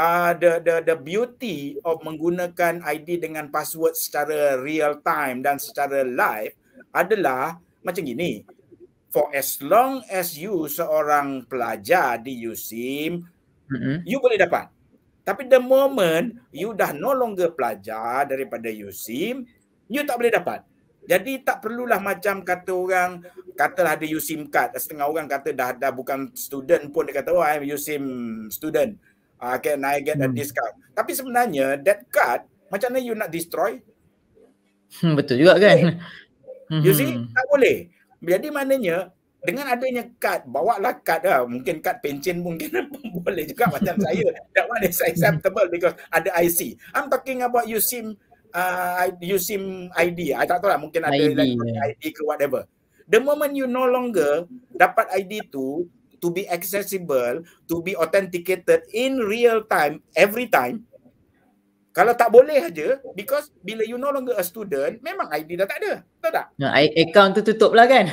uh, the, the, the beauty of menggunakan ID dengan password secara real time dan secara live, adalah macam gini. For as long as you seorang pelajar di USIM, mm-hmm. you boleh dapat. Tapi the moment you dah no longer pelajar daripada USIM, you tak boleh dapat. Jadi tak perlulah macam kata orang, katalah ada USIM card. Setengah orang kata dah dah bukan student pun. Dia kata, oh I'm USIM student. Uh, can I get mm-hmm. discount? Tapi sebenarnya that card, macam mana you nak destroy? Hmm, betul juga kan? Eh, hmm You see, mhm. tak boleh. Jadi maknanya dengan adanya kad, bawa lah kad lah. Mungkin kad pencin mungkin boleh juga macam saya. That one is acceptable because ada IC. I'm talking about you SIM uh, you SIM ID. I tak tahu lah mungkin ada ID, like, ID ke whatever. The moment you no longer dapat ID tu to be accessible, to be authenticated in real time, every time, kalau tak boleh aja because bila you no longer a student memang ID dah tak ada. Betul tak? Nah, I- account tu kan? ah, tutup lah kan?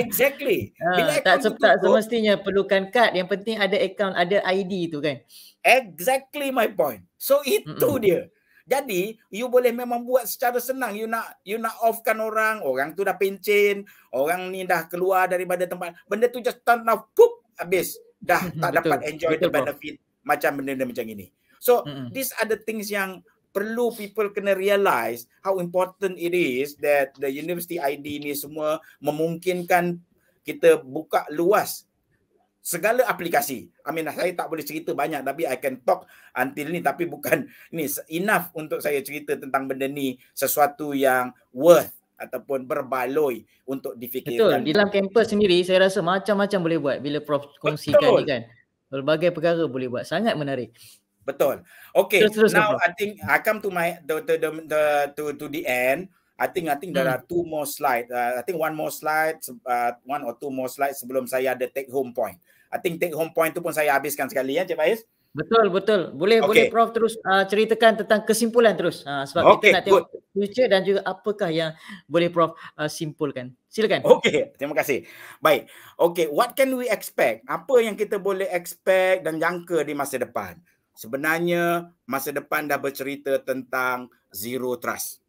Exactly. bila ha, tak, tutup, tak semestinya perlukan kad. Yang penting ada account, ada ID tu kan? Exactly my point. So itu Mm-mm. dia. Jadi you boleh memang buat secara senang. You nak you nak offkan orang. Orang tu dah pencin. Orang ni dah keluar daripada tempat. Benda tu just turn off. Poop, habis. Dah tak dapat enjoy the benefit. Macam benda-benda macam ini. So, mm-hmm. these are the things yang perlu people kena realize how important it is that the university ID ni semua memungkinkan kita buka luas segala aplikasi. I mean saya tak boleh cerita banyak tapi I can talk until ni tapi bukan ni enough untuk saya cerita tentang benda ni sesuatu yang worth ataupun berbaloi untuk difikirkan. Betul. Di dalam kampus sendiri saya rasa macam-macam boleh buat bila prof kongsikan Betul. ni kan. Berbagai perkara boleh buat. Sangat menarik. Betul. Okay. Terus, terus, now apa? I think I come to my the the the, the to to the end. I think I think hmm. there are two more slide. Uh, I think one more slide, uh, one or two more slide sebelum saya ada take home point. I think take home point tu pun saya habiskan sekali ya, Cik Faiz. Betul, betul. Boleh okay. boleh Prof terus uh, ceritakan tentang kesimpulan terus. Uh, sebab okay, kita nak good. tengok future dan juga apakah yang boleh Prof uh, simpulkan. Silakan. Okay, terima kasih. Baik. Okay, what can we expect? Apa yang kita boleh expect dan jangka di masa depan? sebenarnya masa depan dah bercerita tentang zero trust.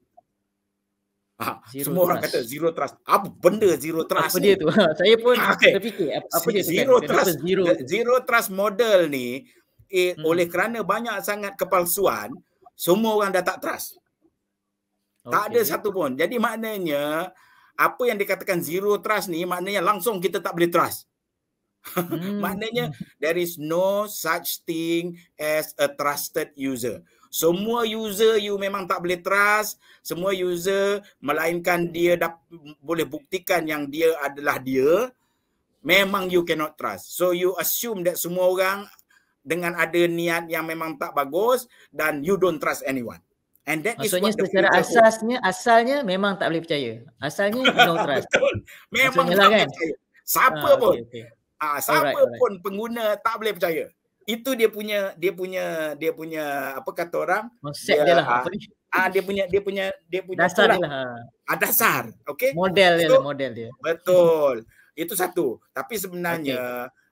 Ha, zero semua trust. orang kata zero trust. Apa benda zero trust apa ni? Dia tu? Ha, saya pun ha, okay. terfikir apa Se- dia zero kan? trust. Zero, zero trust model ni eh, hmm. oleh kerana banyak sangat kepalsuan, semua orang dah tak trust. Okay. Tak ada satu pun. Jadi maknanya apa yang dikatakan zero trust ni maknanya langsung kita tak boleh trust. Hmm. Maknanya there is no such thing as a trusted user. Semua user you memang tak boleh trust, semua user melainkan dia dah boleh buktikan yang dia adalah dia, memang you cannot trust. So you assume that semua orang dengan ada niat yang memang tak bagus dan you don't trust anyone. And that Maksudnya is secara asasnya hope. asalnya memang tak boleh percaya. Asalnya no trust. Memang Maksudnya tak lah, kan? percaya. Siapa ah, okay, Okay. Ah, siapa alright, alright. pun pengguna tak boleh percaya. Itu dia punya dia punya dia punya apa kata orang? Konsep dia, dia lah. Ah, ah dia punya dia punya dia punya dasar dia lah. Ah. ah, dasar. Okey. Model dia, so, dia lah, model dia. Betul. Itu satu. Tapi sebenarnya okay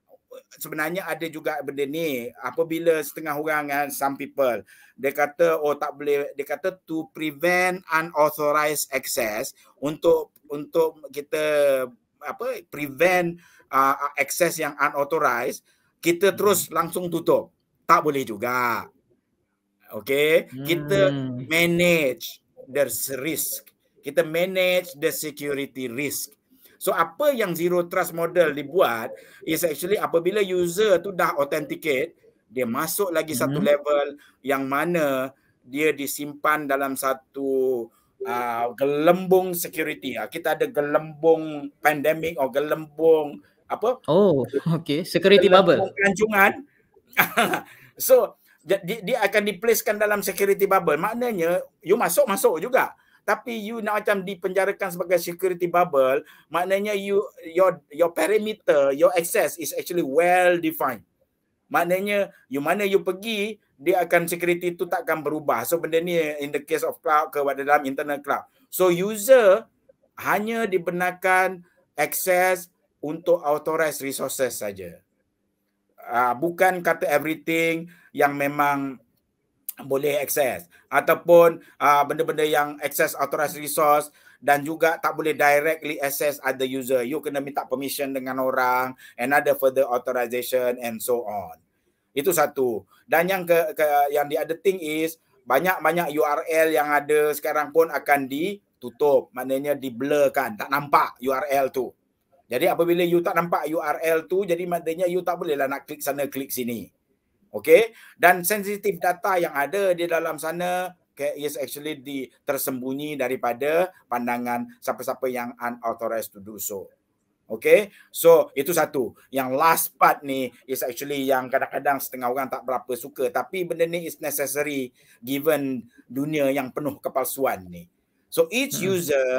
sebenarnya ada juga benda ni apabila setengah orang kan some people dia kata oh tak boleh dia kata to prevent unauthorized access untuk untuk kita apa prevent Uh, uh, access yang unauthorized, kita hmm. terus langsung tutup. Tak boleh juga. Okay, kita hmm. manage the risk. Kita manage the security risk. So apa yang zero trust model dibuat is actually apabila user tu dah authenticate, dia masuk lagi satu hmm. level yang mana dia disimpan dalam satu uh, gelembung security. Ah, kita ada gelembung pandemic atau gelembung apa? Oh, okay. Security bubble. Kelancungan. so, dia, dia akan diplacekan dalam security bubble. Maknanya, you masuk-masuk juga. Tapi you nak macam dipenjarakan sebagai security bubble, maknanya you your your perimeter, your access is actually well defined. Maknanya you mana you pergi, dia akan security itu takkan berubah. So benda ni in the case of cloud ke dalam internal cloud. So user hanya dibenarkan access untuk authorized resources saja. Ah, bukan kata everything yang memang boleh access ataupun ah, benda-benda yang access authorized resource dan juga tak boleh directly access other user. You kena minta permission dengan orang and other further authorization and so on. Itu satu. Dan yang ke, ke yang the other thing is banyak-banyak URL yang ada sekarang pun akan ditutup. Maknanya di blur kan. Tak nampak URL tu. Jadi apabila you tak nampak URL tu, jadi maknanya you tak bolehlah nak klik sana, klik sini. Okay? Dan sensitif data yang ada di dalam sana, okay, is actually di, tersembunyi daripada pandangan siapa-siapa yang unauthorized to do so. Okay? So, itu satu. Yang last part ni is actually yang kadang-kadang setengah orang tak berapa suka. Tapi benda ni is necessary given dunia yang penuh kepalsuan ni. So, each hmm. user,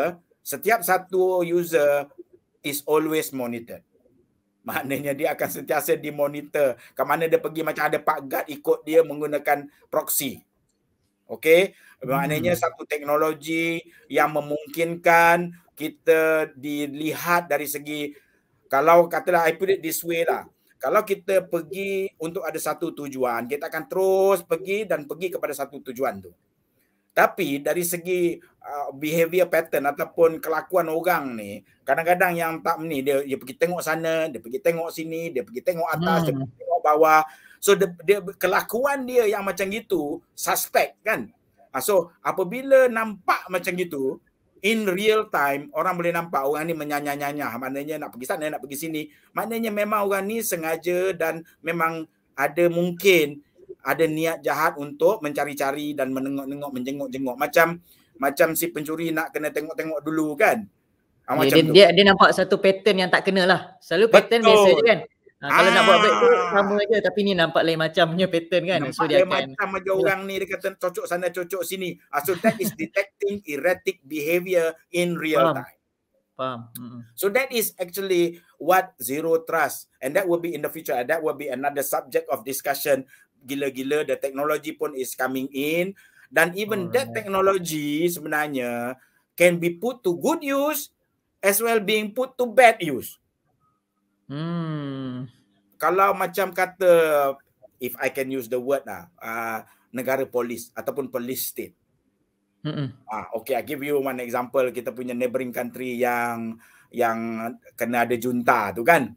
setiap satu user is always monitored. Maknanya dia akan sentiasa dimonitor. Ke mana dia pergi macam ada Pak guard ikut dia menggunakan proxy. Okay. Maknanya hmm. satu teknologi yang memungkinkan kita dilihat dari segi kalau katalah I put it this way lah. Kalau kita pergi untuk ada satu tujuan, kita akan terus pergi dan pergi kepada satu tujuan tu. Tapi dari segi uh, behavior pattern ataupun kelakuan orang ni, kadang-kadang yang tak ni dia, dia pergi tengok sana, dia pergi tengok sini, dia pergi tengok atas, hmm. dia pergi tengok bawah. So dia, dia kelakuan dia yang macam gitu suspek kan? Ah, so apabila nampak macam gitu in real time orang boleh nampak orang ni menyanyanya maknanya nak pergi sana nak pergi sini maknanya memang orang ni sengaja dan memang ada mungkin ada niat jahat untuk mencari-cari dan menengok-nengok menjenguk-jenguk macam macam si pencuri nak kena tengok-tengok dulu kan ha, yeah, ya, dia, dia dia nampak satu pattern yang tak lah. selalu pattern Betul. biasa je kan ha, kalau Aa. nak buat ah. baik tu sama aja tapi ni nampak lain macam punya pattern kan nampak so dia, dia akan macam aja orang ni dia kata cocok sana cocok sini ah, so that is detecting erratic behavior in real Faham. time Faham. So that is actually what zero trust and that will be in the future. and That will be another subject of discussion gila-gila the technology pun is coming in dan even Alright. that technology sebenarnya can be put to good use as well being put to bad use hmm kalau macam kata if i can use the word lah uh, negara polis ataupun police state Mm-mm. Ah, okay, I give you one example. Kita punya neighboring country yang yang kena ada junta tu kan?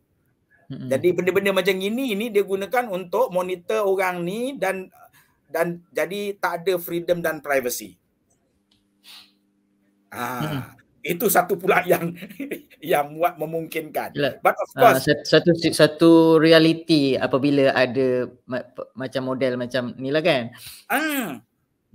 hmm Jadi benda-benda macam ini, ini dia gunakan untuk monitor orang ni dan dan jadi tak ada freedom dan privacy. Ah, hmm itu satu pula yang yang muat memungkinkan. Yeah. But of ah, course uh, satu satu reality apabila ada ma- macam model macam ni lah kan. Ah.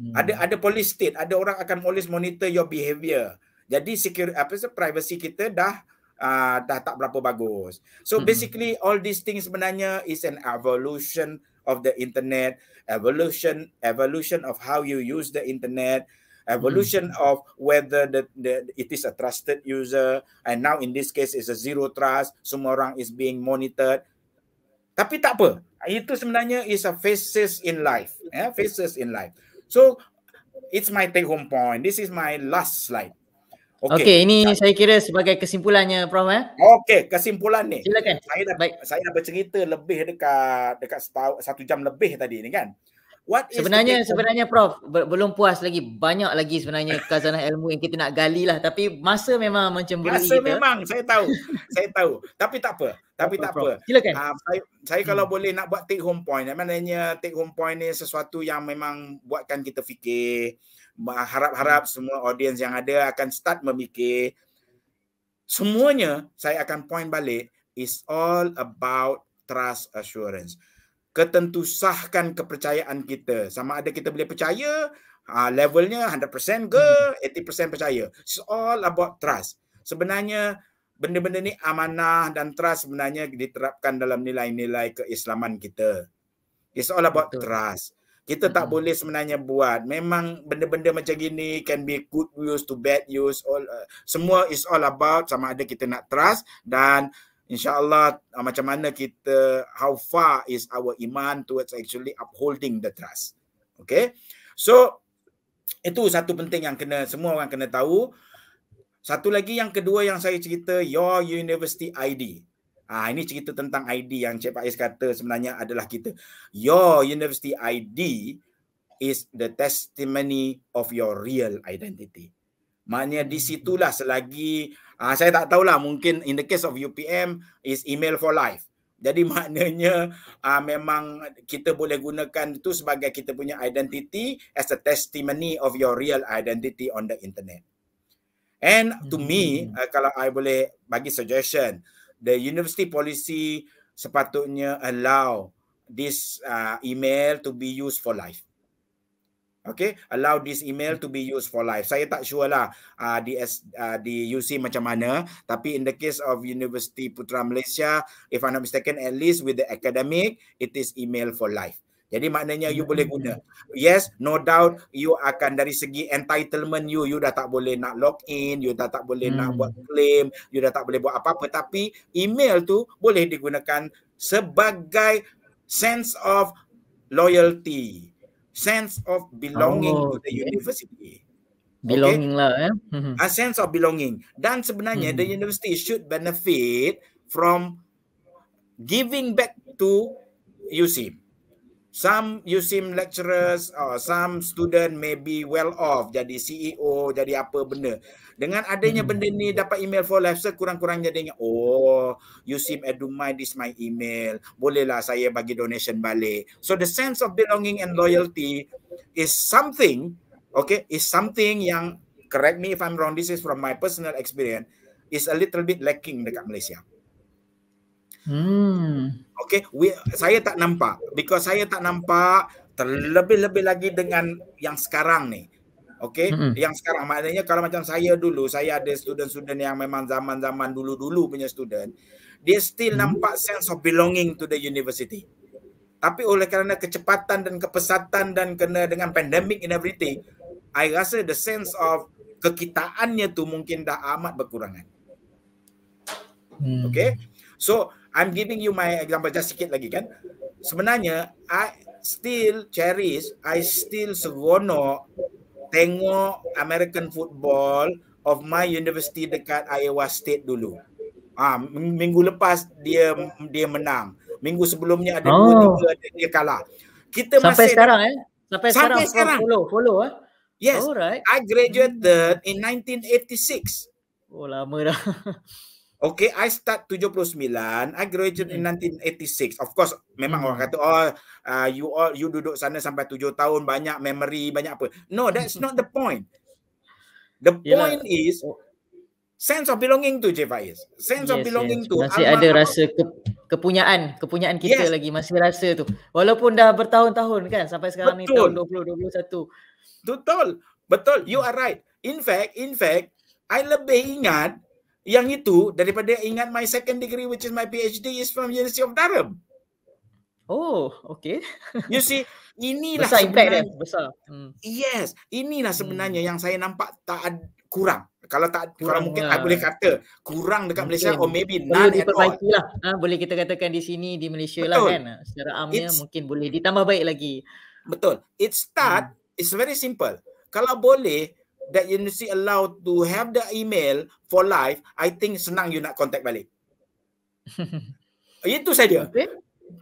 Mm. Ada ada police state, ada orang akan polis monitor your behavior. Jadi secure apa sih privacy kita dah uh, dah tak berapa bagus. So hmm. basically all these things sebenarnya is an evolution of the internet, evolution evolution of how you use the internet, evolution hmm. of whether the, the it is a trusted user and now in this case is a zero trust, semua orang is being monitored. Tapi tak apa. Itu sebenarnya is a phases in life, yeah, phases in life. So it's my take home point. This is my last slide. Okey, okay, ini tak. saya kira sebagai kesimpulannya Prof eh. Okey, kesimpulan ni. Silakan. Saya dah Baik. saya dah bercerita lebih dekat dekat setau, satu jam lebih tadi ni kan. What is sebenarnya the sebenarnya Prof belum puas lagi banyak lagi sebenarnya khazanah ilmu yang kita nak gali lah tapi masa memang mencemburui masa kita. memang saya tahu saya tahu tapi tak apa tapi tak apa, tak apa. Uh, saya, saya kalau hmm. boleh nak buat take home point maknanya take home point ni sesuatu yang memang buatkan kita fikir harap-harap semua audiens yang ada akan start memikir semuanya saya akan point balik is all about trust assurance ketentusahkan kepercayaan kita sama ada kita boleh percaya ha, levelnya 100% ke 80% hmm. percaya it's all about trust sebenarnya benda-benda ni amanah dan trust sebenarnya diterapkan dalam nilai-nilai keislaman kita it's all about Betul. trust kita tak hmm boleh sebenarnya buat memang benda-benda macam gini can be good use to bad use all uh, semua is all about sama ada kita nak trust dan insyaallah uh, macam mana kita how far is our iman towards actually upholding the trust okay so itu satu penting yang kena semua orang kena tahu satu lagi yang kedua yang saya cerita your university id Ha, ini cerita tentang ID yang Cik Faiz kata sebenarnya adalah kita. Your university ID is the testimony of your real identity. Maknanya di hmm. situlah selagi, ha, saya tak tahulah mungkin in the case of UPM is email for life. Jadi maknanya uh, memang kita boleh gunakan itu sebagai kita punya identity as a testimony of your real identity on the internet. And to mm-hmm. me, uh, kalau I boleh bagi suggestion, the university policy sepatutnya allow this uh, email to be used for life. Okay, allow this email to be used for life. Saya tak sure lah uh, di, uh, di UC macam mana. Tapi in the case of University Putra Malaysia, if I'm not mistaken, at least with the academic, it is email for life. Jadi maknanya you boleh guna. Yes, no doubt you akan dari segi entitlement you, you dah tak boleh nak log in, you dah tak boleh hmm. nak buat mm. claim, you dah tak boleh buat apa-apa. Tapi email tu boleh digunakan sebagai sense of loyalty, sense of belonging oh, to the university. Belonging okay? lah eh. Mm-hmm. A sense of belonging. Dan sebenarnya hmm. the mm-hmm. university should benefit from giving back to UC. Some USIM lecturers or some student may be well off jadi CEO, jadi apa benda. Dengan adanya benda ni hmm. dapat email for life sekurang-kurangnya dengan oh USIM Edumai this my email. Bolehlah saya bagi donation balik. So the sense of belonging and loyalty is something okay is something yang correct me if I'm wrong this is from my personal experience is a little bit lacking dekat Malaysia. Hmm. Hmm. Okay, We, saya tak nampak. Because saya tak nampak terlebih-lebih lagi dengan yang sekarang ni. Okay, mm-hmm. yang sekarang maknanya kalau macam saya dulu, saya ada student-student yang memang zaman-zaman dulu-dulu punya student, dia still mm-hmm. nampak sense of belonging to the university. Tapi oleh kerana kecepatan dan kepesatan dan kena dengan pandemic and everything, I rasa the sense of kekitaannya tu mungkin dah amat berkurangan. Mm. Okay, so I'm giving you my example just sikit lagi kan. Sebenarnya I still cherish, I still segono tengok American football of my university dekat Iowa State dulu. Ah minggu lepas dia dia menang. Minggu sebelumnya ada oh. dua tiga ada dia kalah. Kita sampai masih sekarang dah, eh. Sampai, sampai sekarang, sekarang. Follow, follow eh. Yes. Alright. I graduated in 1986. Oh lama dah. Okay, I start 79, I graduate mm. in 1986. Of course, memang orang kata oh uh, you all you duduk sana sampai 7 tahun banyak memory, banyak apa. No, that's not the point. The point Yelah. is oh. sense of belonging tu je Faiz. Sense yes, of belonging yes. tu masih ada rasa ke, kepunyaan, kepunyaan kita yes. lagi masih rasa tu. Walaupun dah bertahun-tahun kan sampai sekarang Betul. ni tahun 2021. Betul. Betul. You are right. In fact, in fact, I lebih ingat yang itu daripada ingat my second degree which is my PhD is from University of Durham. Oh, okay. you see, inilah Besar sebenarnya. Impact dia. Besar. Hmm. Yes, inilah sebenarnya hmm. yang saya nampak tak ad, kurang. Kalau tak kurang, kurang mungkin saya boleh kata kurang dekat Malaysia mungkin. or oh, maybe none boleh diperbaiki lah. Ha, boleh kita katakan di sini di Malaysia lah Betul. lah kan. Ha, secara amnya It's... mungkin boleh ditambah baik lagi. Betul. It start, hmm. it's very simple. Kalau boleh, that university allow to have the email for life, I think senang you nak contact balik. Itu saja. Okay.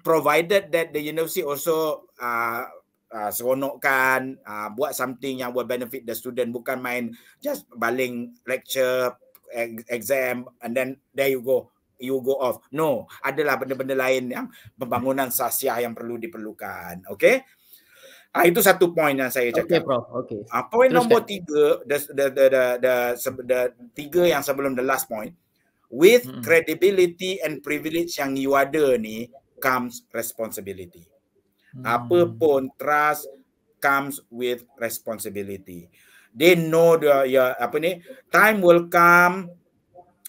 Provided that the university also uh, uh, seronokkan, uh, buat something yang will benefit the student. Bukan main just baling lecture, exam and then there you go. You go off. No. Adalah benda-benda lain yang pembangunan sasiah yang perlu diperlukan. Okay? Ah itu satu point yang saya cakap. Okey prof. Okey. Ah point nombor tiga, the the the the, the, the, the, the, the tiga yang sebelum the last point. With hmm credibility and privilege yang you ada ni comes responsibility. Mm. Apa pun trust comes with responsibility. They know the your apa ni time will come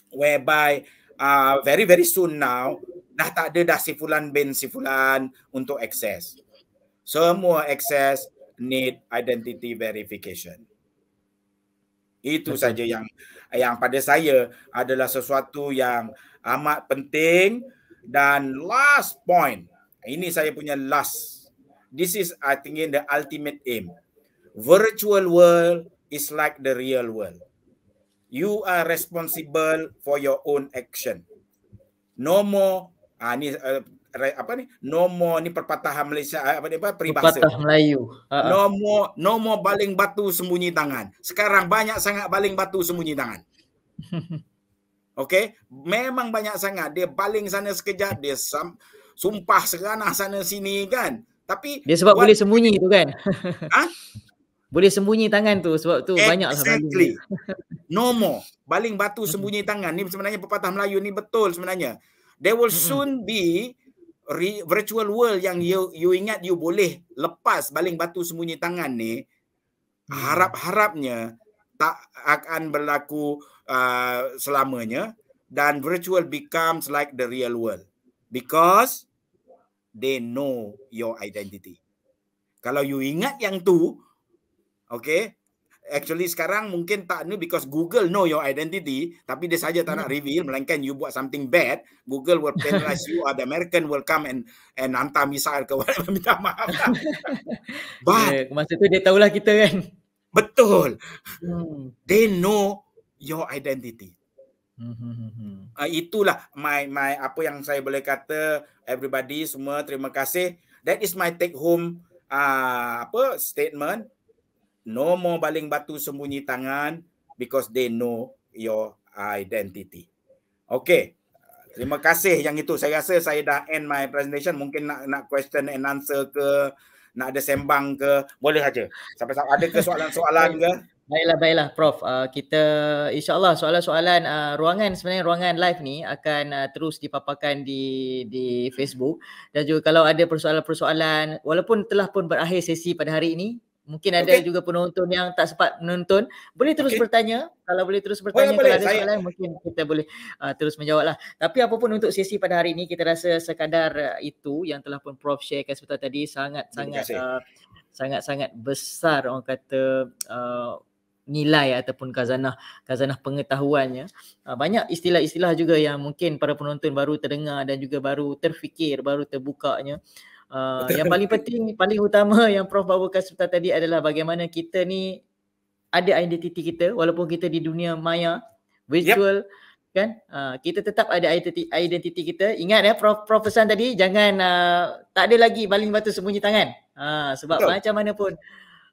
whereby uh, very very soon now dah tak ada dah sifulan bin sifulan untuk access. Semua akses need identity verification. Itu saja yang yang pada saya adalah sesuatu yang amat penting dan last point. Ini saya punya last. This is I think in the ultimate aim. Virtual world is like the real world. You are responsible for your own action. No more ah, ni, uh, apa ni nomor ni perpatahan Malaysia eh, apa ni apa peribahasa perpatahan Melayu uh-uh. nomor nomor baling batu sembunyi tangan sekarang banyak sangat baling batu sembunyi tangan okey memang banyak sangat dia baling sana sekejap dia sam, sumpah seranah sana sini kan tapi dia sebab boleh sembunyi tu kan ha boleh sembunyi tangan tu sebab tu exactly. banyak sekali nomor baling batu sembunyi tangan ni sebenarnya pepatah Melayu ni betul sebenarnya there will soon be virtual world yang you you ingat you boleh lepas baling batu sembunyi tangan ni hmm. harap-harapnya tak akan berlaku uh, selamanya dan virtual becomes like the real world because they know your identity kalau you ingat yang tu okay actually sekarang mungkin tak ni because Google know your identity tapi dia saja tak nak hmm. reveal melainkan you buat something bad Google will penalize you or the American will come and and hantar misal ke whatever minta maaf lah. but yeah, masa tu dia tahulah kita kan betul hmm. they know your identity uh, itulah my my apa yang saya boleh kata everybody semua terima kasih that is my take home uh, apa statement no more baling batu sembunyi tangan because they know your identity. Okay. Terima kasih yang itu. Saya rasa saya dah end my presentation. Mungkin nak nak question and answer ke, nak ada sembang ke, boleh saja. Sampai sampai ada ke soalan-soalan ke? Baiklah, baiklah Prof. Uh, kita insyaAllah soalan-soalan uh, ruangan sebenarnya ruangan live ni akan uh, terus dipaparkan di di Facebook. Dan juga kalau ada persoalan-persoalan, walaupun telah pun berakhir sesi pada hari ini, mungkin ada okay. juga penonton yang tak sempat menonton boleh terus okay. bertanya kalau boleh terus bertanya boleh, kalau boleh. ada soalan Saya. mungkin kita boleh uh, terus menjawablah tapi apapun untuk sesi pada hari ini kita rasa sekadar uh, itu yang telah pun prof sharekan sebentar tadi sangat sangat sangat-sangat uh, besar orang kata uh, nilai ataupun kazanah kazanah pengetahuannya uh, banyak istilah-istilah juga yang mungkin para penonton baru terdengar dan juga baru terfikir baru terbukanya Ah, Betul. yang paling penting, paling utama yang Prof bawakan sebentar tadi adalah bagaimana kita ni ada identiti kita walaupun kita di dunia maya, virtual yep. kan? Uh, kita tetap ada identiti identiti kita. Ingat ya Prof Prof pesan tadi jangan uh, tak ada lagi baling batu sembunyi tangan. Uh, sebab Betul. macam mana pun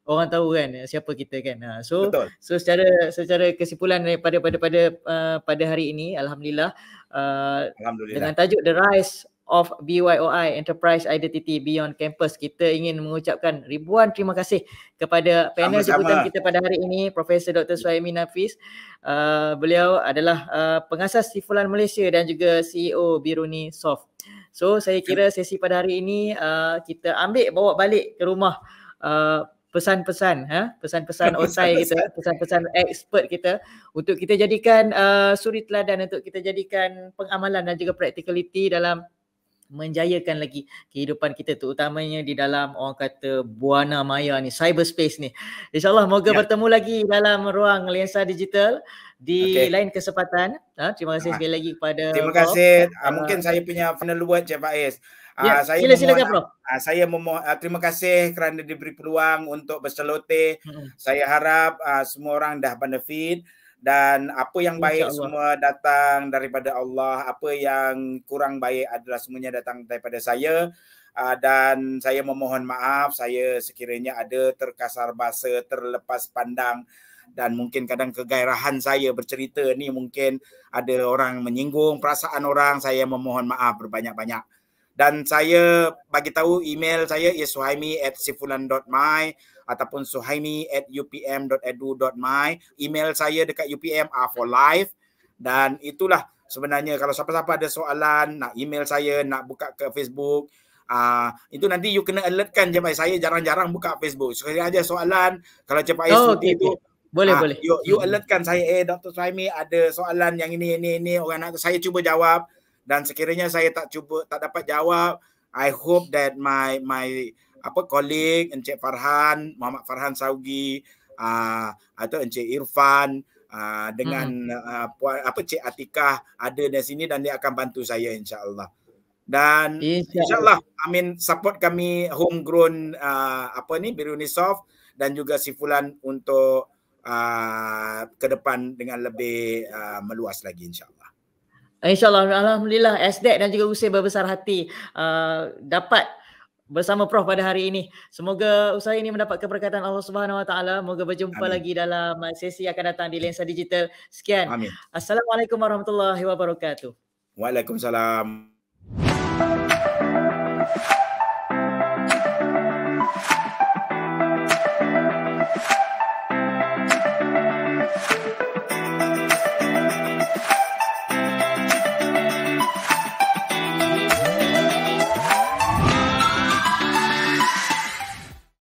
orang tahu kan siapa kita kan. Uh, so so secara secara kesimpulan daripada pada pada uh, pada hari ini alhamdulillah, uh, alhamdulillah. dengan tajuk The Rise of BYOI Enterprise Identity Beyond Campus. Kita ingin mengucapkan ribuan terima kasih kepada panel jemputan kita pada hari ini, Profesor Dr. Suhaimi Nafis. Uh, beliau adalah uh, pengasas Sifulan Malaysia dan juga CEO Biruni Soft. So saya kira ya. sesi pada hari ini uh, kita ambil bawa balik ke rumah uh, pesan-pesan ha pesan-pesan otai kita pesan-pesan expert kita untuk kita jadikan uh, suri teladan untuk kita jadikan pengamalan dan juga practicality dalam menjayakan lagi kehidupan kita terutamanya di dalam orang kata buana maya ni cyberspace ni insyaallah moga ya. bertemu lagi dalam ruang lensa digital di okay. lain kesempatan ha, terima kasih ha. sekali lagi kepada terima kasih ha, mungkin saya punya final word Cik Faiz Ya, uh, saya sila memohon, silakan, saya memohon uh, terima kasih kerana diberi peluang untuk berseloteh. Hmm. Saya harap uh, semua orang dah benefit dan apa yang baik InsyaAllah. semua datang daripada Allah apa yang kurang baik adalah semuanya datang daripada saya uh, dan saya memohon maaf saya sekiranya ada terkasar bahasa terlepas pandang dan mungkin kadang kegairahan saya bercerita ni mungkin ada orang menyinggung perasaan orang saya memohon maaf berbanyak-banyak dan saya bagi tahu email saya yesuhaimi at sifulan.my ataupun suhaini at upm.edu.my email saya dekat UPM are ah, for life dan itulah sebenarnya kalau siapa-siapa ada soalan nak email saya nak buka ke Facebook uh, itu nanti you kena alertkan je saya jarang-jarang buka Facebook. Sekali aja soalan kalau cepat oh, seperti okay, itu. Okay. Boleh uh, boleh. You, you hmm. alertkan saya eh Dr. Suhaimi ada soalan yang ini ini ini orang nak saya cuba jawab dan sekiranya saya tak cuba tak dapat jawab I hope that my my apa colleague Encik Farhan, Muhammad Farhan Saugi uh, atau Encik Irfan uh, dengan hmm. uh, apa Cik Atikah ada di sini dan dia akan bantu saya insya-Allah. Dan insya-Allah insya amin support kami homegrown uh, apa ni biru Birunisoft dan juga Sifulan untuk uh, ke depan dengan lebih uh, meluas lagi insya-Allah. InsyaAllah, Alhamdulillah, SDEC dan juga usia berbesar hati uh, dapat bersama Prof pada hari ini. Semoga usaha ini mendapat keberkatan Allah Subhanahu Wa Taala. Moga berjumpa Amin. lagi dalam uh, sesi yang akan datang di Lensa Digital. Sekian. Amin. Assalamualaikum warahmatullahi wabarakatuh. Waalaikumsalam. Thank you.